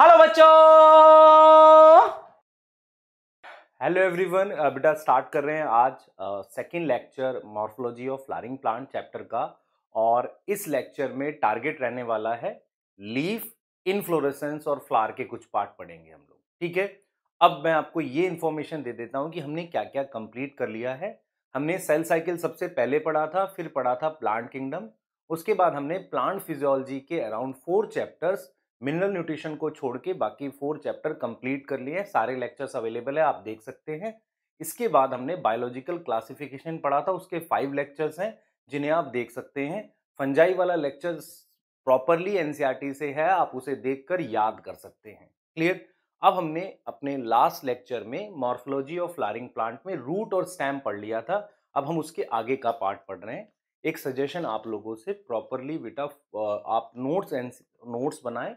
Hello बच्चों hello everyone बेटा start कर रहे हैं आज second lecture morphology of flowering plant chapter का और इस लेक्चर में टारगेट रहने वाला है लीफ इनफ्लोरेसेंस और फ्लावर के कुछ पार्ट पढ़ेंगे हम लोग ठीक है अब मैं आपको ये इन्फॉर्मेशन दे देता हूँ कि हमने क्या क्या कंप्लीट कर लिया है हमने सेल साइकिल सबसे पहले पढ़ा था फिर पढ़ा था प्लांट किंगडम उसके बाद हमने प्लांट फिजियोलॉजी के around four chapters mineral nutrition को छोड़ के बाकी फोर चैप्टर कंप्लीट कर लिए हैं सारे लेक्चर्स अवेलेबल है आप देख सकते हैं इसके बाद हमने बायोलॉजिकल क्लासिफिकेशन पढ़ा था उसके फाइव लेक्चर्स हैं जिन्हें आप देख सकते हैं फंजाई वाला लेक्चर प्रॉपरली एनसीईआरटी से है आप उसे देखकर याद कर सकते हैं क्लियर अब हमने अपने लास्ट लेक्चर में मॉर्फोलॉजी ऑफ फ्लारिंग प्लांट में रूट और स्टैम पढ़ लिया था अब हम उसके आगे का पार्ट पढ़ रहे हैं एक सजेशन आप लोगों से प्रॉपरली बेटा uh, आप नोट्स एन नोट्स बनाए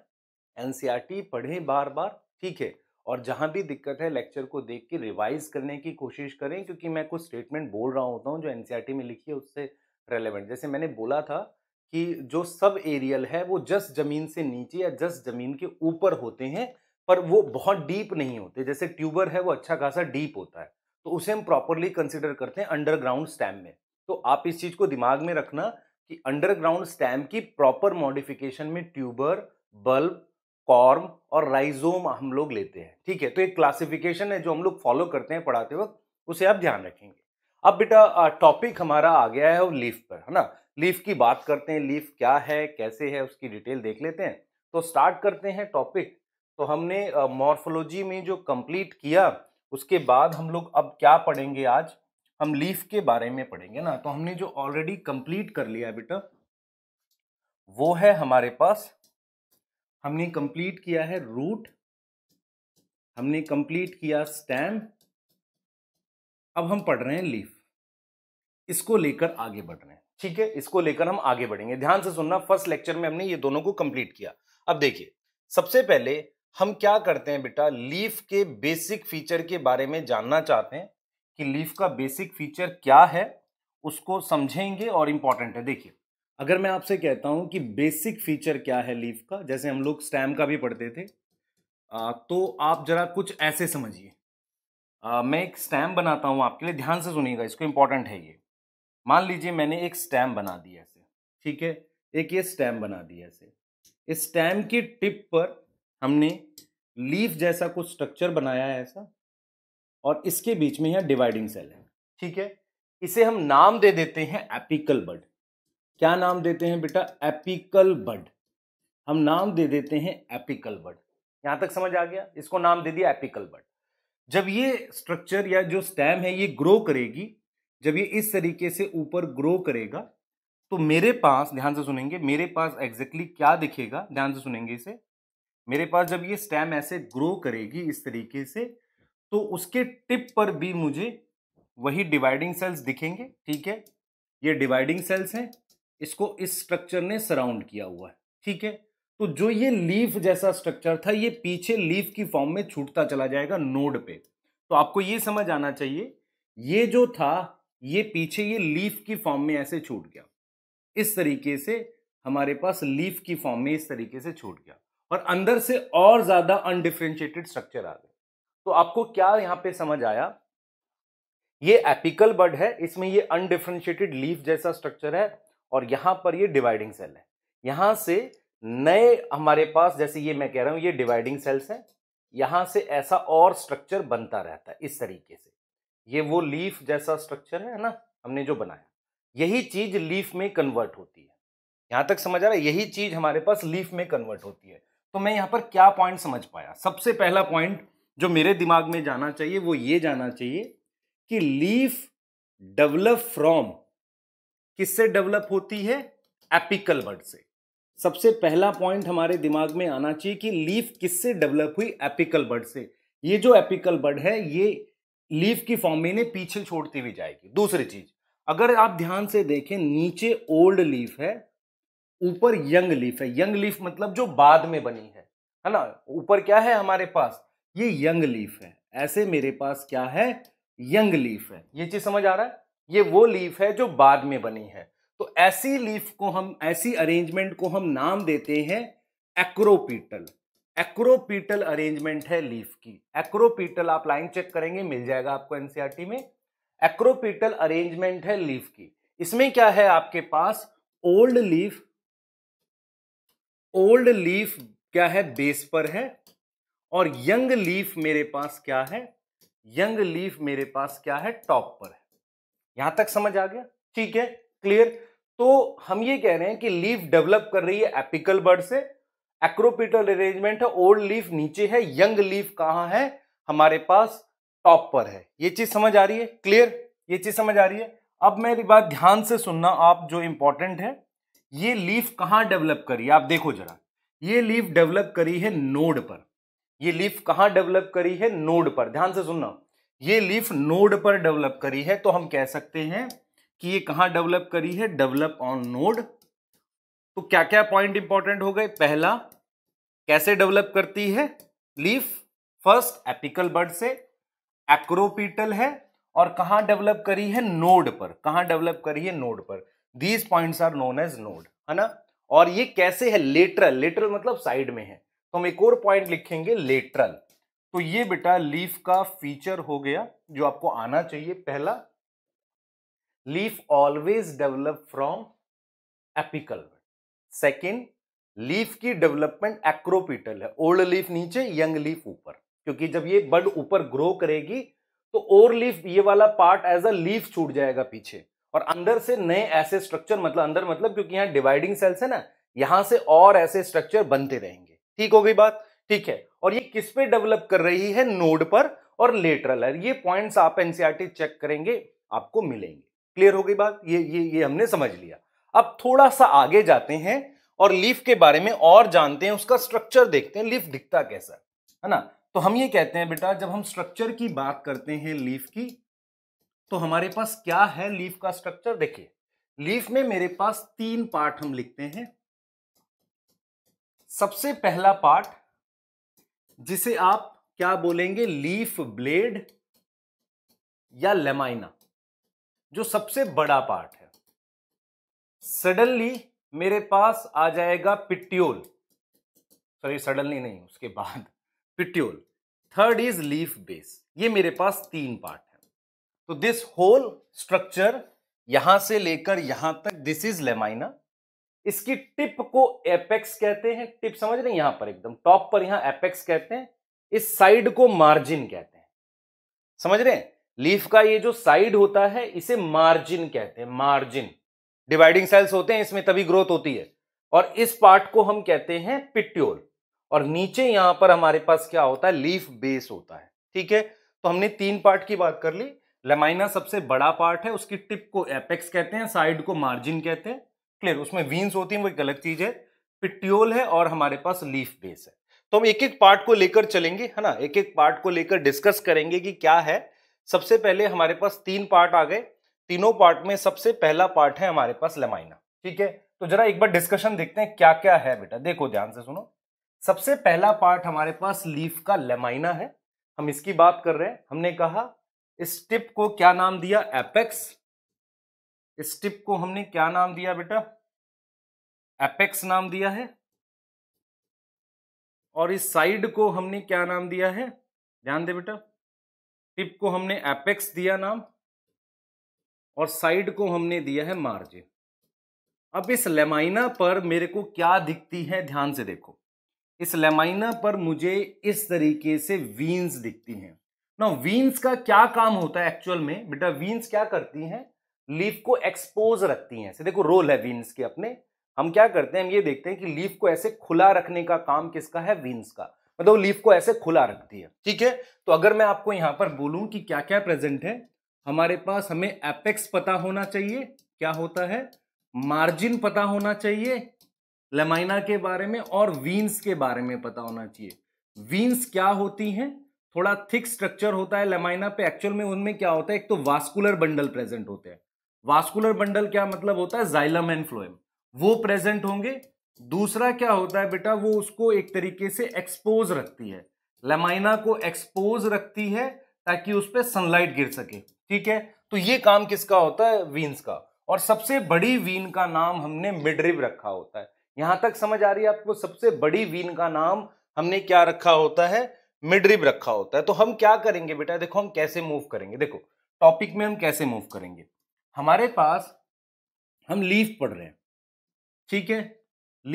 एन पढ़ें बार बार ठीक है और जहाँ भी दिक्कत है लेक्चर को देख के रिवाइज करने की कोशिश करें क्योंकि मैं कुछ स्टेटमेंट बोल रहा होता हूँ जो एन e में लिखी है उससे रेलेवेंट जैसे मैंने बोला था कि जो सब एरियल है वो जस्ट ज़मीन से नीचे या जस्ट ज़मीन के ऊपर होते हैं पर वो बहुत डीप नहीं होते जैसे ट्यूबर है वो अच्छा खासा डीप होता है तो उसे हम प्रॉपरली कंसिडर करते हैं अंडरग्राउंड स्टैम में तो आप इस चीज़ को दिमाग में रखना कि अंडरग्राउंड स्टैम की प्रॉपर मॉडिफिकेशन में ट्यूबर बल्ब कॉर्म और राइजोम हम लोग लेते हैं ठीक है तो एक क्लासिफिकेशन है जो हम लोग फॉलो करते हैं पढ़ाते वक्त उसे आप ध्यान रखेंगे अब बेटा टॉपिक हमारा आ गया है वो लीफ पर है ना लीफ की बात करते हैं लीफ क्या है कैसे है उसकी डिटेल देख लेते हैं तो स्टार्ट करते हैं टॉपिक तो हमने मॉर्फोलॉजी में जो कंप्लीट किया उसके बाद हम लोग अब क्या पढ़ेंगे आज हम लीफ के बारे में पढ़ेंगे ना तो हमने जो ऑलरेडी कंप्लीट कर लिया बेटा वो है हमारे पास हमने कंप्लीट किया है रूट हमने कंप्लीट किया स्टैम अब हम पढ़ रहे हैं लीफ इसको लेकर आगे बढ़ रहे हैं ठीक है इसको लेकर हम आगे बढ़ेंगे ध्यान से सुनना फर्स्ट लेक्चर में हमने ये दोनों को कंप्लीट किया अब देखिए सबसे पहले हम क्या करते हैं बेटा लीफ के बेसिक फीचर के बारे में जानना चाहते हैं कि लीफ का बेसिक फीचर क्या है उसको समझेंगे और इम्पॉर्टेंट है देखिए अगर मैं आपसे कहता हूँ कि बेसिक फीचर क्या है लीफ का जैसे हम लोग स्टैम का भी पढ़ते थे आ, तो आप ज़रा कुछ ऐसे समझिए मैं एक स्टैम बनाता हूँ आपके लिए ध्यान से सुनिएगा इसको इम्पॉर्टेंट है ये मान लीजिए मैंने एक स्टैम बना दिया ऐसे ठीक है एक ये स्टैम बना दिया ऐसे इस स्टैम की टिप पर हमने लीफ जैसा कुछ स्ट्रक्चर बनाया है ऐसा और इसके बीच में यह डिवाइडिंग सेल है ठीक है इसे हम नाम दे देते हैं एपिकल बड क्या नाम देते हैं बेटा एपिकल बड हम नाम दे देते हैं एपिकल बड यहां तक समझ आ गया इसको नाम दे दिया एपिकल बड जब ये स्ट्रक्चर या जो स्टैम है ये ग्रो करेगी जब ये इस तरीके से ऊपर ग्रो करेगा तो मेरे पास ध्यान से सुनेंगे मेरे पास एग्जैक्टली exactly क्या दिखेगा ध्यान से सुनेंगे इसे मेरे पास जब ये स्टैम ऐसे ग्रो करेगी इस तरीके से तो उसके टिप पर भी मुझे वही डिवाइडिंग सेल्स दिखेंगे ठीक है ये डिवाइडिंग सेल्स हैं इसको इस स्ट्रक्चर ने सराउंड किया हुआ है ठीक है तो जो ये लीफ जैसा स्ट्रक्चर था ये पीछे लीफ की फॉर्म में छूटता चला जाएगा नोड पे तो आपको ये समझ आना चाहिए ये जो था ये पीछे ये लीफ की फॉर्म में ऐसे छूट गया इस तरीके से हमारे पास लीफ की फॉर्म में इस तरीके से छूट गया और अंदर से और ज्यादा अनडिफ्रेंशिएटेड स्ट्रक्चर आ गए तो आपको क्या यहां पे समझ आया ये एपिकल बर्ड है इसमें ये अनडिफ्रेंशिएटेड लीफ जैसा स्ट्रक्चर है और यहां पर ये डिवाइडिंग सेल है यहां से नए हमारे पास जैसे ये मैं कह रहा हूं ये डिवाइडिंग सेल्स हैं यहां से ऐसा और स्ट्रक्चर बनता रहता है इस तरीके से ये वो लीफ जैसा स्ट्रक्चर है ना हमने जो बनाया यही चीज लीफ में कन्वर्ट होती है यहां तक समझ आ रहा है यही चीज हमारे पास लीफ में कन्वर्ट होती है तो मैं यहां पर क्या पॉइंट समझ पाया सबसे पहला पॉइंट जो मेरे दिमाग में जाना चाहिए वो ये जाना चाहिए कि लीफ डेवलप फ्रॉम किससे डेवलप होती है एपिकल बड से सबसे पहला पॉइंट हमारे दिमाग में आना चाहिए कि लीफ किससे डेवलप हुई एपिकल बड से ये जो एपिकल बड है ये लीफ की फॉर्म में पीछे छोड़ती हुई जाएगी दूसरी चीज अगर आप ध्यान से देखें नीचे ओल्ड लीफ है ऊपर यंग लीफ है यंग लीफ मतलब जो बाद में बनी है है ना ऊपर क्या है हमारे पास ये यंग लीफ है ऐसे मेरे पास क्या है यंग लीफ है ये चीज समझ आ रहा है ये वो लीफ है जो बाद में बनी है तो ऐसी लीफ को हम ऐसी अरेंजमेंट को हम नाम देते हैं एक्रोपीटल एक्रोपीटल अरेंजमेंट है लीफ की एक्रोपीटल आप लाइन चेक करेंगे मिल जाएगा आपको एनसीआरटी e में एक्रोपीटल अरेंजमेंट है लीफ की इसमें क्या है आपके पास ओल्ड लीफ ओल्ड लीफ क्या है बेस पर है और यंग लीफ मेरे पास क्या है यंग लीफ मेरे पास क्या है टॉप पर है यहां तक समझ आ गया ठीक है क्लियर तो हम ये कह रहे हैं कि लीफ डेवलप कर रही है एपिकल बर्ड से एक्रोपिटल अरेंजमेंट है ओल्ड लीफ नीचे है यंग लीफ कहाँ है हमारे पास टॉप पर है ये चीज समझ आ रही है क्लियर ये चीज समझ आ रही है अब मेरी बात ध्यान से सुनना आप जो इंपॉर्टेंट है ये लीफ कहां डेवलप करी आप देखो जरा ये लीफ डेवलप करी है नोड पर ये लीफ कहाँ डेवलप करी है नोड पर ध्यान से सुनना ये लीफ नोड पर डेवलप करी है तो हम कह सकते हैं कि ये कहां डेवलप करी है डेवलप ऑन नोड तो क्या क्या पॉइंट इंपॉर्टेंट हो गए पहला कैसे डेवलप करती है लीफ फर्स्ट एपिकल बर्ड से एक्रोपीटल है और कहा डेवलप करी है नोड पर कहा डेवलप करी है नोड पर these points are known as node है ना और ये कैसे है लेटरल लेटरल मतलब साइड में है तो हम एक और पॉइंट लिखेंगे लेटरल तो ये बेटा लीफ का फीचर हो गया जो आपको आना चाहिए पहला leaf always develop from apical second leaf की डेवलपमेंट एक्रोपिटल है ओल्ड लीफ नीचे यंग लीफ ऊपर क्योंकि जब ये बड ऊपर ग्रो करेगी तो और लीफ ये वाला पार्ट एज अ लीफ छूट जाएगा पीछे और अंदर से नए ऐसे स्ट्रक्चर मतलब अंदर मतलब क्योंकि यहां डिवाइडिंग सेल्स है ना यहां से और ऐसे स्ट्रक्चर बनते रहेंगे ठीक हो गई बात ठीक है और ये किस पे डेवलप कर रही है नोड पर और लेटरल है ये पॉइंट्स आप एनसीईआरटी चेक e करेंगे आपको मिलेंगे क्लियर हो गई बात ये ये ये हमने समझ लिया अब थोड़ा सा आगे जाते हैं और लीफ के बारे में और जानते हैं उसका स्ट्रक्चर देखते हैं लीफ दिखता कैसा है ना तो हम ये कहते हैं बेटा जब हम स्ट्रक्चर की बात करते हैं लीफ की तो हमारे पास क्या है लीफ का स्ट्रक्चर देखिए लीफ में मेरे पास तीन पार्ट हम लिखते हैं सबसे पहला पार्ट जिसे आप क्या बोलेंगे लीफ ब्लेड या लेमाइना जो सबसे बड़ा पार्ट है सडनली मेरे पास आ जाएगा पिट्योल सॉरी सडनली नहीं उसके बाद petiole third is leaf base ये मेरे पास तीन पार्ट है तो दिस होल स्ट्रक्चर यहां से लेकर यहां तक दिस इज लेमाइना इसकी टिप को एपेक्स कहते हैं टिप समझ रहे हैं यहां पर एकदम टॉप पर यहां एपेक्स कहते हैं इस साइड को मार्जिन कहते हैं समझ रहे हैं लीफ का ये जो साइड होता है इसे मार्जिन कहते हैं मार्जिन डिवाइडिंग सेल्स होते हैं इसमें तभी ग्रोथ होती है और इस पार्ट को हम कहते हैं पिट्योल और नीचे यहां पर हमारे पास क्या होता है लीफ बेस होता है ठीक है तो हमने तीन पार्ट की बात कर ली लेमाइना सबसे बड़ा पार्ट है उसकी टिप को एपेक्स कहते हैं साइड को मार्जिन कहते हैं क्लियर उसमें वीन्स होती हैं वो एक अलग चीज है पिट्योल है और हमारे पास लीफ बेस है तो हम एक एक पार्ट को लेकर चलेंगे है ना एक एक पार्ट को लेकर डिस्कस करेंगे कि क्या है सबसे पहले हमारे पास तीन पार्ट आ गए तीनों पार्ट में सबसे पहला पार्ट है हमारे पास लेमाइना ठीक है तो जरा एक बार डिस्कशन देखते हैं क्या क्या है बेटा देखो ध्यान से सुनो सबसे पहला पार्ट हमारे पास लीफ का लेमाइना है हम इसकी बात कर रहे हैं हमने कहा इस टिप को क्या नाम दिया एपेक्स इस टिप को हमने क्या नाम दिया बेटा एपेक्स नाम दिया है और इस साइड को हमने क्या नाम दिया है ध्यान दे बेटा टिप को हमने एपेक्स दिया नाम और साइड को हमने दिया है मार्जिन अब इस लेमाइना पर मेरे को क्या दिखती है ध्यान से देखो इस लेमाइना पर मुझे इस तरीके से वीन्स दिखती हैं ना वीन्स का क्या काम होता है एक्चुअल में बेटा वीन्स क्या करती हैं लीफ को एक्सपोज रखती हैं देखो रोल है वीन्स के अपने हम क्या करते हैं हम ये देखते हैं कि लीफ को ऐसे खुला रखने का काम किसका है वीन्स का मतलब लीफ को ऐसे खुला रखती है ठीक है तो अगर मैं आपको यहां पर बोलूं कि क्या क्या प्रेजेंट है हमारे पास हमें एपेक्स पता होना चाहिए क्या होता है मार्जिन पता होना चाहिए लेमाइना के बारे में और वीन्स के बारे में पता होना चाहिए वीन्स क्या होती हैं थोड़ा थिक स्ट्रक्चर होता है लेमाइना पे एक्चुअल में उनमें क्या होता है एक तो वास्कुलर बंडल प्रेजेंट होते हैं वास्कुलर बंडल क्या मतलब होता है जाइलम एंड फ्लोएम वो प्रेजेंट होंगे दूसरा क्या होता है बेटा वो उसको एक तरीके से एक्सपोज रखती है लेमाइना को एक्सपोज रखती है ताकि उस पर सनलाइट गिर सके ठीक है तो ये काम किसका होता है वीन्स का और सबसे बड़ी वीन का नाम हमने मिडरिव रखा होता है यहां तक समझ आ रही है आपको सबसे बड़ी वीन का नाम हमने क्या रखा होता है मिडरिव रखा होता है तो हम क्या करेंगे बेटा देखो हम कैसे मूव करेंगे देखो टॉपिक में हम कैसे मूव करेंगे हमारे पास हम लीफ पढ़ रहे हैं ठीक है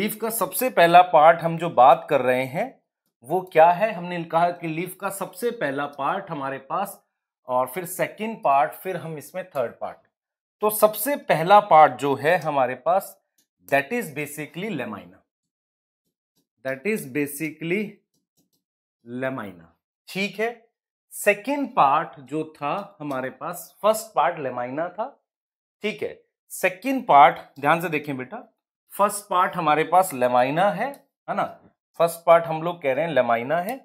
लीफ का सबसे पहला पार्ट हम जो बात कर रहे हैं वो क्या है हमने कहा कि लीफ का सबसे पहला पार्ट हमारे पास और फिर सेकंड पार्ट फिर हम इसमें थर्ड पार्ट तो सबसे पहला पार्ट जो है हमारे पास that is basically lamina that is basically lamina ठीक है सेकेंड पार्ट जो था हमारे पास फर्स्ट पार्ट लेमाइना था ठीक है सेकेंड पार्ट ध्यान से देखें बेटा फर्स्ट पार्ट हमारे पास लेमाइना है है ना फर्स्ट पार्ट हम लोग कह रहे हैं लेमाइना है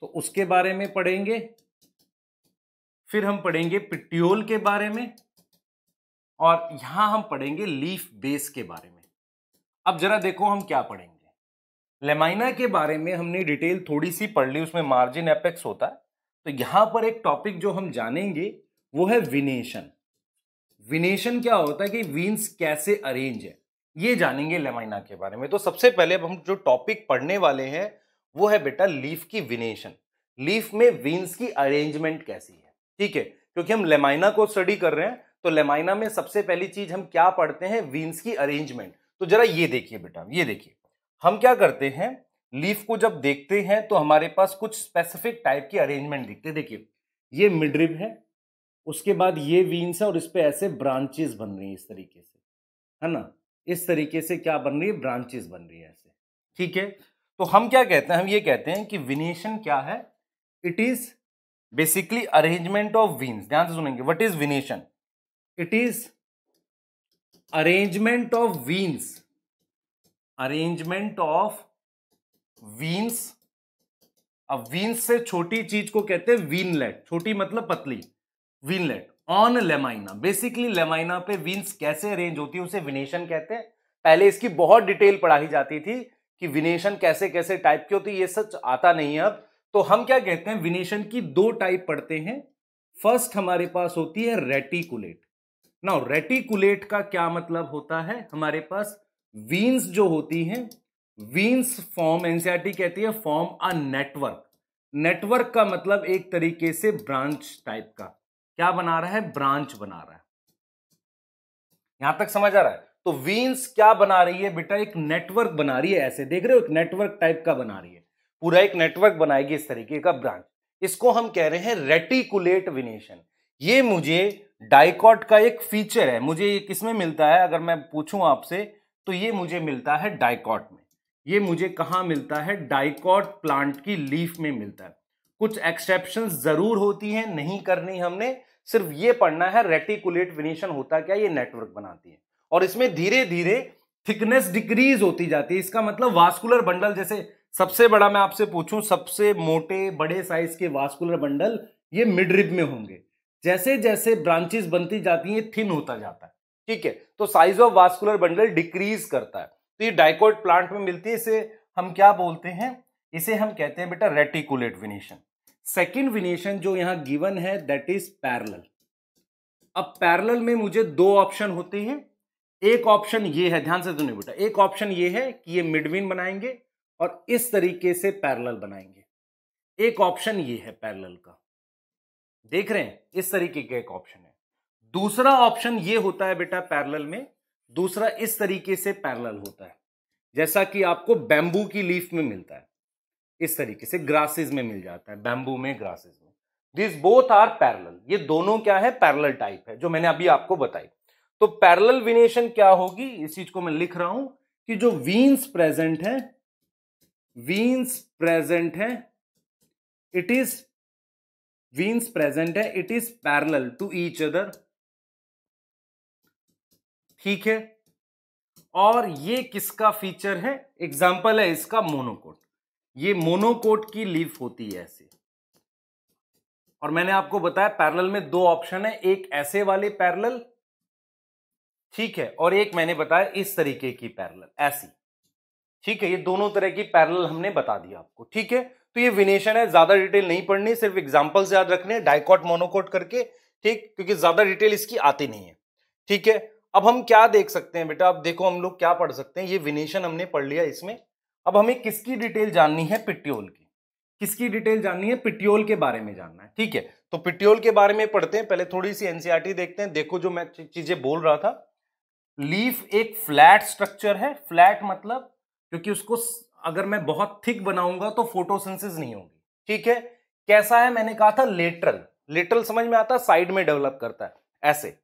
तो उसके बारे में पढ़ेंगे फिर हम पढ़ेंगे पिट्योल के बारे में और यहां हम पढ़ेंगे लीफ बेस के बारे में अब जरा देखो हम क्या पढ़ेंगे लेमाइना के बारे में हमने डिटेल थोड़ी सी पढ़ ली उसमें मार्जिन एपेक्स होता है तो यहां पर एक टॉपिक जो हम जानेंगे वो है विनेशन विनेशन क्या होता है कि वीन्स कैसे अरेंज है ये जानेंगे लेमाइना के बारे में तो सबसे पहले अब हम जो टॉपिक पढ़ने वाले हैं वो है बेटा लीफ की विनेशन लीफ में वीन्स की अरेंजमेंट कैसी है ठीक है क्योंकि हम लेमाइना को स्टडी कर रहे हैं तो लेमाइना में सबसे पहली चीज हम क्या पढ़ते हैं वीन्स की अरेंजमेंट तो जरा ये देखिए बेटा ये देखिए हम क्या करते हैं लीफ को जब देखते हैं तो हमारे पास कुछ स्पेसिफिक टाइप की अरेंजमेंट दिखते देखिए ये मिडरिब है उसके बाद ये वीन्स है और इस पर ऐसे ब्रांचेस बन रही है इस तरीके से है ना इस तरीके से क्या बन रही है ब्रांचेस बन रही है ऐसे ठीक है तो हम क्या कहते हैं हम ये कहते हैं कि विनेशन क्या है it is basically arrangement of veins ध्यान से सुनेंगे what is venation it is arrangement of veins arrangement of veins अब वीन्स से छोटी चीज को कहते हैं वीनलेट छोटी मतलब पतली veinlet on lamina basically lamina पे विन्स कैसे अरेंज होती है उसे विनेशन कहते हैं पहले इसकी बहुत डिटेल पढ़ाई जाती थी कि विनेशन कैसे कैसे टाइप की होती है ये सच आता नहीं है अब तो हम क्या कहते हैं विनेशन की दो टाइप पढ़ते हैं फर्स्ट हमारे पास होती है रेटिकुलेट ना रेटिकुलेट का क्या मतलब होता है हमारे पास वीन्स जो होती हैं वीन्स फॉर्म एनसीआरटी कहती है फॉर्म अ नेटवर्क नेटवर्क का मतलब एक तरीके से ब्रांच टाइप का क्या बना रहा है ब्रांच बना रहा है यहां तक समझ आ रहा है तो वीन्स क्या बना रही है बेटा एक नेटवर्क बना रही है ऐसे देख रहे हो एक नेटवर्क टाइप का बना रही है पूरा एक नेटवर्क बनाएगी इस तरीके का ब्रांच इसको हम कह रहे हैं रेटिकुलेट विनेशन ये मुझे डाइकॉट का एक फीचर है मुझे ये किसमें मिलता है अगर मैं पूछूं आपसे तो ये मुझे मिलता है डाइकॉट में ये मुझे कहाँ मिलता है डाइकॉट प्लांट की लीफ में मिलता है कुछ एक्सेप्शन जरूर होती हैं नहीं करनी हमने सिर्फ ये पढ़ना है रेटिकुलेट विनेशन होता क्या ये नेटवर्क बनाती है और इसमें धीरे धीरे थिकनेस डिक्रीज होती जाती है इसका मतलब वास्कुलर बंडल जैसे सबसे बड़ा मैं आपसे पूछूं सबसे मोटे बड़े साइज के वास्कुलर बंडल ये मिडरिप में होंगे जैसे जैसे ब्रांचेस बनती जाती हैं थिन होता जाता है ठीक है तो size of vascular bundle decrease करता है तो ये डाइकोट प्लांट में मिलती है इसे हम क्या बोलते हैं इसे हम कहते हैं बेटा रेटिकुलेट विनेशन सेकेंड विनेशन जो यहां गिवन है दैट इज पैरल अब पैरल में मुझे दो ऑप्शन होते हैं एक ऑप्शन ये है ध्यान से सुनिए बेटा एक ऑप्शन ये है कि ये मिडविन बनाएंगे और इस तरीके से पैरल बनाएंगे एक ऑप्शन ये है पैरल का देख रहे हैं इस तरीके का एक ऑप्शन है दूसरा ऑप्शन ये होता है बेटा पैरल में दूसरा इस तरीके से पैरल होता है जैसा कि आपको बैम्बू की लीफ में मिलता है इस तरीके से ग्रासेस में मिल जाता है बैम्बू में ग्रासेस में दिस बोथ आर पैरल ये दोनों क्या है पैरल टाइप है जो मैंने अभी आपको बताई तो पैरल विनेशन क्या होगी इस चीज को मैं लिख रहा हूं कि जो वीन्स प्रेजेंट है वीन्स प्रेजेंट है इट इज वीन्स प्रेजेंट है it is parallel to each other ठीक है और ये किसका फीचर है एग्जाम्पल है इसका मोनोकोट ये मोनोकोट की लीफ होती है ऐसे और मैंने आपको बताया पैरल में दो ऑप्शन है एक ऐसे वाले पैरल ठीक है और एक मैंने बताया इस तरीके की पैरल ऐसी ठीक है ये दोनों तरह की पैरल हमने बता दिया आपको ठीक है तो ये विनेशन है ज्यादा डिटेल नहीं पढ़नी सिर्फ एग्जाम्पल्स याद रखने डायकॉट मोनोकोट करके ठीक क्योंकि ज्यादा डिटेल इसकी आती नहीं है ठीक है अब हम क्या देख सकते हैं बेटा अब देखो हम लोग क्या पढ़ सकते हैं ये विनेशन हमने पढ़ लिया इसमें अब हमें किसकी डिटेल जाननी है पिट्योल की किसकी डिटेल जाननी है पिट्योल के बारे में जानना है ठीक है तो पिट्योल के बारे में पढ़ते हैं पहले थोड़ी सी एनसीआरटी e देखते हैं देखो जो मैं चीजें बोल रहा था लीफ एक फ्लैट स्ट्रक्चर है फ्लैट मतलब क्योंकि उसको अगर मैं बहुत थिक बनाऊंगा तो फोटोसेंसिस नहीं होगी ठीक है कैसा है मैंने कहा था लेटरल लेटरल समझ में आता साइड में डेवलप करता है ऐसे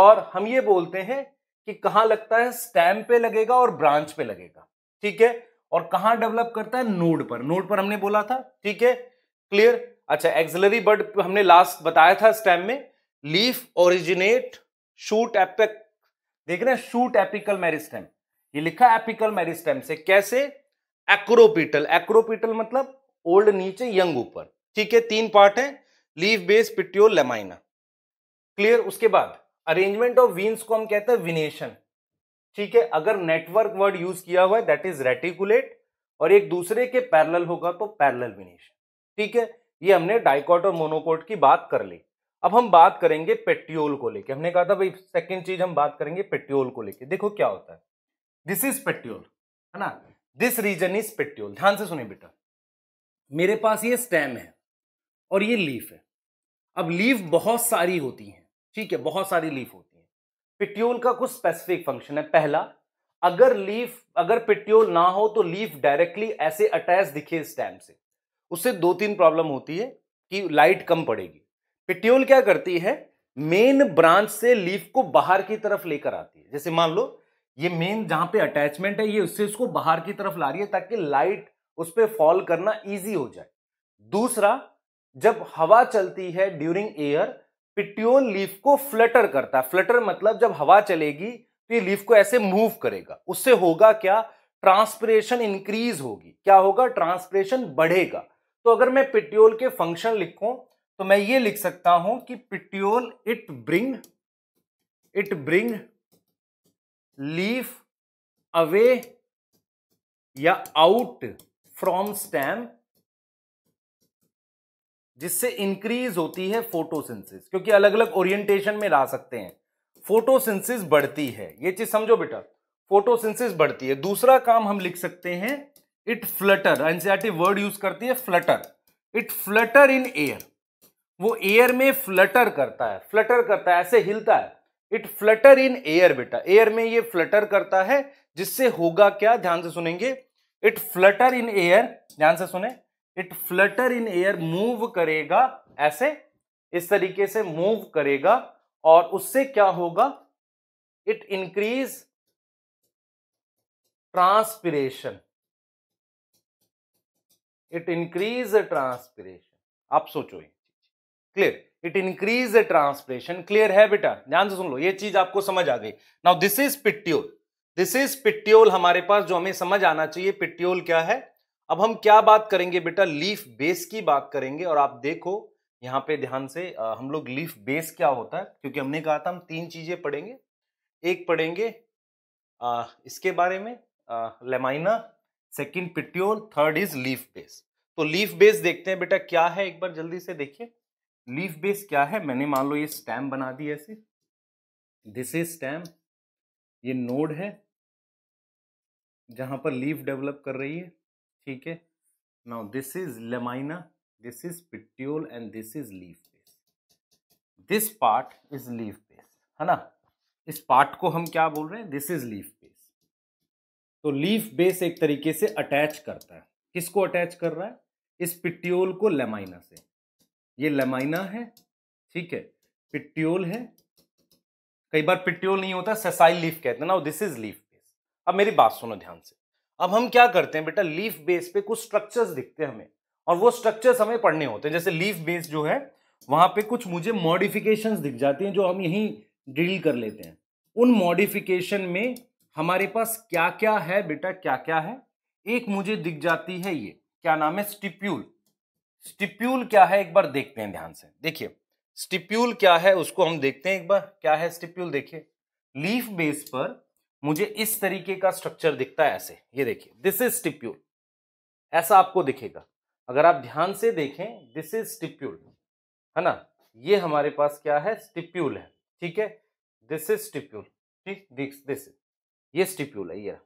और हम ये बोलते हैं कि कहां लगता है स्टैम पे लगेगा और ब्रांच पे लगेगा ठीक है और कहां डेवलप करता है नोड पर नोड पर हमने बोला था ठीक है क्लियर अच्छा एक्सिलरी बर्ड हमने लास्ट बताया था स्टेम में लीफ ओरिजिनेट शूट एपिक देख रहे हैं शूट एपिकल मेरिस्टेम ये लिखा एपिकल मेरिस्टेम से कैसे एक्रोपिटल एक्रोपिटल मतलब ओल्ड नीचे यंग ऊपर ठीक है तीन पार्ट है leaf base petiole lamina clear उसके बाद अरेंजमेंट ऑफ वीन्स को हम कहते हैं विनेशन ठीक है अगर नेटवर्क वर्ड यूज किया हुआ है दैट इज रेटिकुलेट और एक दूसरे के पैरल होगा तो पैरल विनेशन ठीक है ये हमने डाइकॉट और मोनोकोट की बात कर ली अब हम बात करेंगे पेट्रियोल को लेके हमने कहा था भाई सेकंड चीज हम बात करेंगे पेट्रियोल को लेके देखो क्या होता है दिस इज पेट्रियोल है ना दिस रीजन इज पेट्रियोल ध्यान से सुने बेटा मेरे पास ये स्टेम है और ये लीफ है अब लीफ बहुत सारी होती है ठीक है बहुत सारी लीफ होती है पिट्यूल का कुछ स्पेसिफिक फंक्शन है पहला अगर लीफ अगर पिट्यूल ना हो तो लीफ डायरेक्टली ऐसे अटैच दिखे स्टैम से उससे दो तीन प्रॉब्लम होती है कि लाइट कम पड़ेगी पिट्यूल क्या करती है मेन ब्रांच से लीफ को बाहर की तरफ लेकर आती है जैसे मान लो ये मेन जहां पे अटैचमेंट है ये उससे उसको बाहर की तरफ ला रही है ताकि लाइट उस पर फॉल करना ईजी हो जाए दूसरा जब हवा चलती है ड्यूरिंग एयर पिट्योल लीफ को फ्लटर करता है फ्लटर मतलब जब हवा चलेगी तो ये लीफ को ऐसे मूव करेगा उससे होगा क्या ट्रांसपरेशन इंक्रीज होगी क्या होगा ट्रांसपरेशन बढ़ेगा तो अगर मैं पिट्योल के फंक्शन लिखूं तो मैं ये लिख सकता हूं कि petiole it bring it bring leaf away या आउट फ्रॉम स्टैम जिससे इंक्रीज होती है फोटोसिंथेसिस क्योंकि अलग अलग ओरिएंटेशन में ला सकते हैं फोटोसिंथेसिस बढ़ती है ये चीज समझो बेटा फोटोसिंथेसिस बढ़ती है दूसरा काम हम लिख सकते हैं it flutter NCERT word use करती है flutter it flutter in air वो एयर में फ्लटर करता है फ्लटर करता है ऐसे हिलता है इट फ्लटर इन एयर बेटा एयर में ये फ्लटर करता है जिससे होगा क्या ध्यान से सुनेंगे इट फ्लटर इन एयर ध्यान से सुने it flutter in air move करेगा ऐसे इस तरीके से मूव करेगा और उससे क्या होगा it increase transpiration it increase transpiration आप सोचो ये clear it increase transpiration clear है बेटा ध्यान से सुन लो ये चीज आपको समझ आ गई now this is petiole this is petiole हमारे पास जो हमें समझ आना चाहिए पिट्योल क्या है अब हम क्या बात करेंगे बेटा लीफ बेस की बात करेंगे और आप देखो यहाँ पे ध्यान से हम लोग लीफ बेस क्या होता है क्योंकि हमने कहा था हम तीन चीजें पढ़ेंगे एक पढ़ेंगे आ, इसके बारे में lamina second petiole third is leaf base तो लीफ बेस देखते हैं बेटा क्या है एक बार जल्दी से देखिए लीफ बेस क्या है मैंने मान लो ये स्टैम बना दी ऐसे दिस इज स्टैम ये नोड है जहां पर लीफ डेवलप कर रही है ठीक है now this is lamina this is petiole and this is leaf base this part is leaf base है ना इस पार्ट को हम क्या बोल रहे हैं दिस इज लीफ बेस तो लीफ बेस एक तरीके से अटैच करता है किसको अटैच कर रहा है इस पिट्यूल को लेमाइना से ये लेमाइना है ठीक है पिट्यूल है कई बार पिट्यूल नहीं होता सेसाइल लीफ कहते हैं ना दिस इज लीफ बेस अब मेरी बात सुनो ध्यान से अब हम क्या करते हैं बेटा लीफ बेस पे कुछ स्ट्रक्चर्स दिखते हैं हमें और वो स्ट्रक्चर्स हमें पढ़ने होते हैं जैसे लीफ बेस जो है वहां पे कुछ मुझे मॉडिफिकेशन दिख जाती हैं जो हम यहीं ड्रिल कर लेते हैं उन मॉडिफिकेशन में हमारे पास क्या क्या है बेटा क्या क्या है एक मुझे दिख जाती है ये क्या नाम है स्टिप्यूल स्टिप्यूल क्या है एक बार देखते हैं ध्यान से देखिए स्टिप्यूल क्या है उसको हम देखते हैं एक बार क्या है स्टिप्यूल देखिए लीफ बेस पर मुझे इस तरीके का स्ट्रक्चर दिखता है ऐसे ये देखिए दिस इज स्टिप्यूल ऐसा आपको दिखेगा अगर आप ध्यान से देखें दिस इज स्टिप्यूल है ना ये हमारे पास क्या है स्टिप्यूल है ठीक है दिस इज स्टिप्यूल ठीक दिस ये स्टिप्यूल है ये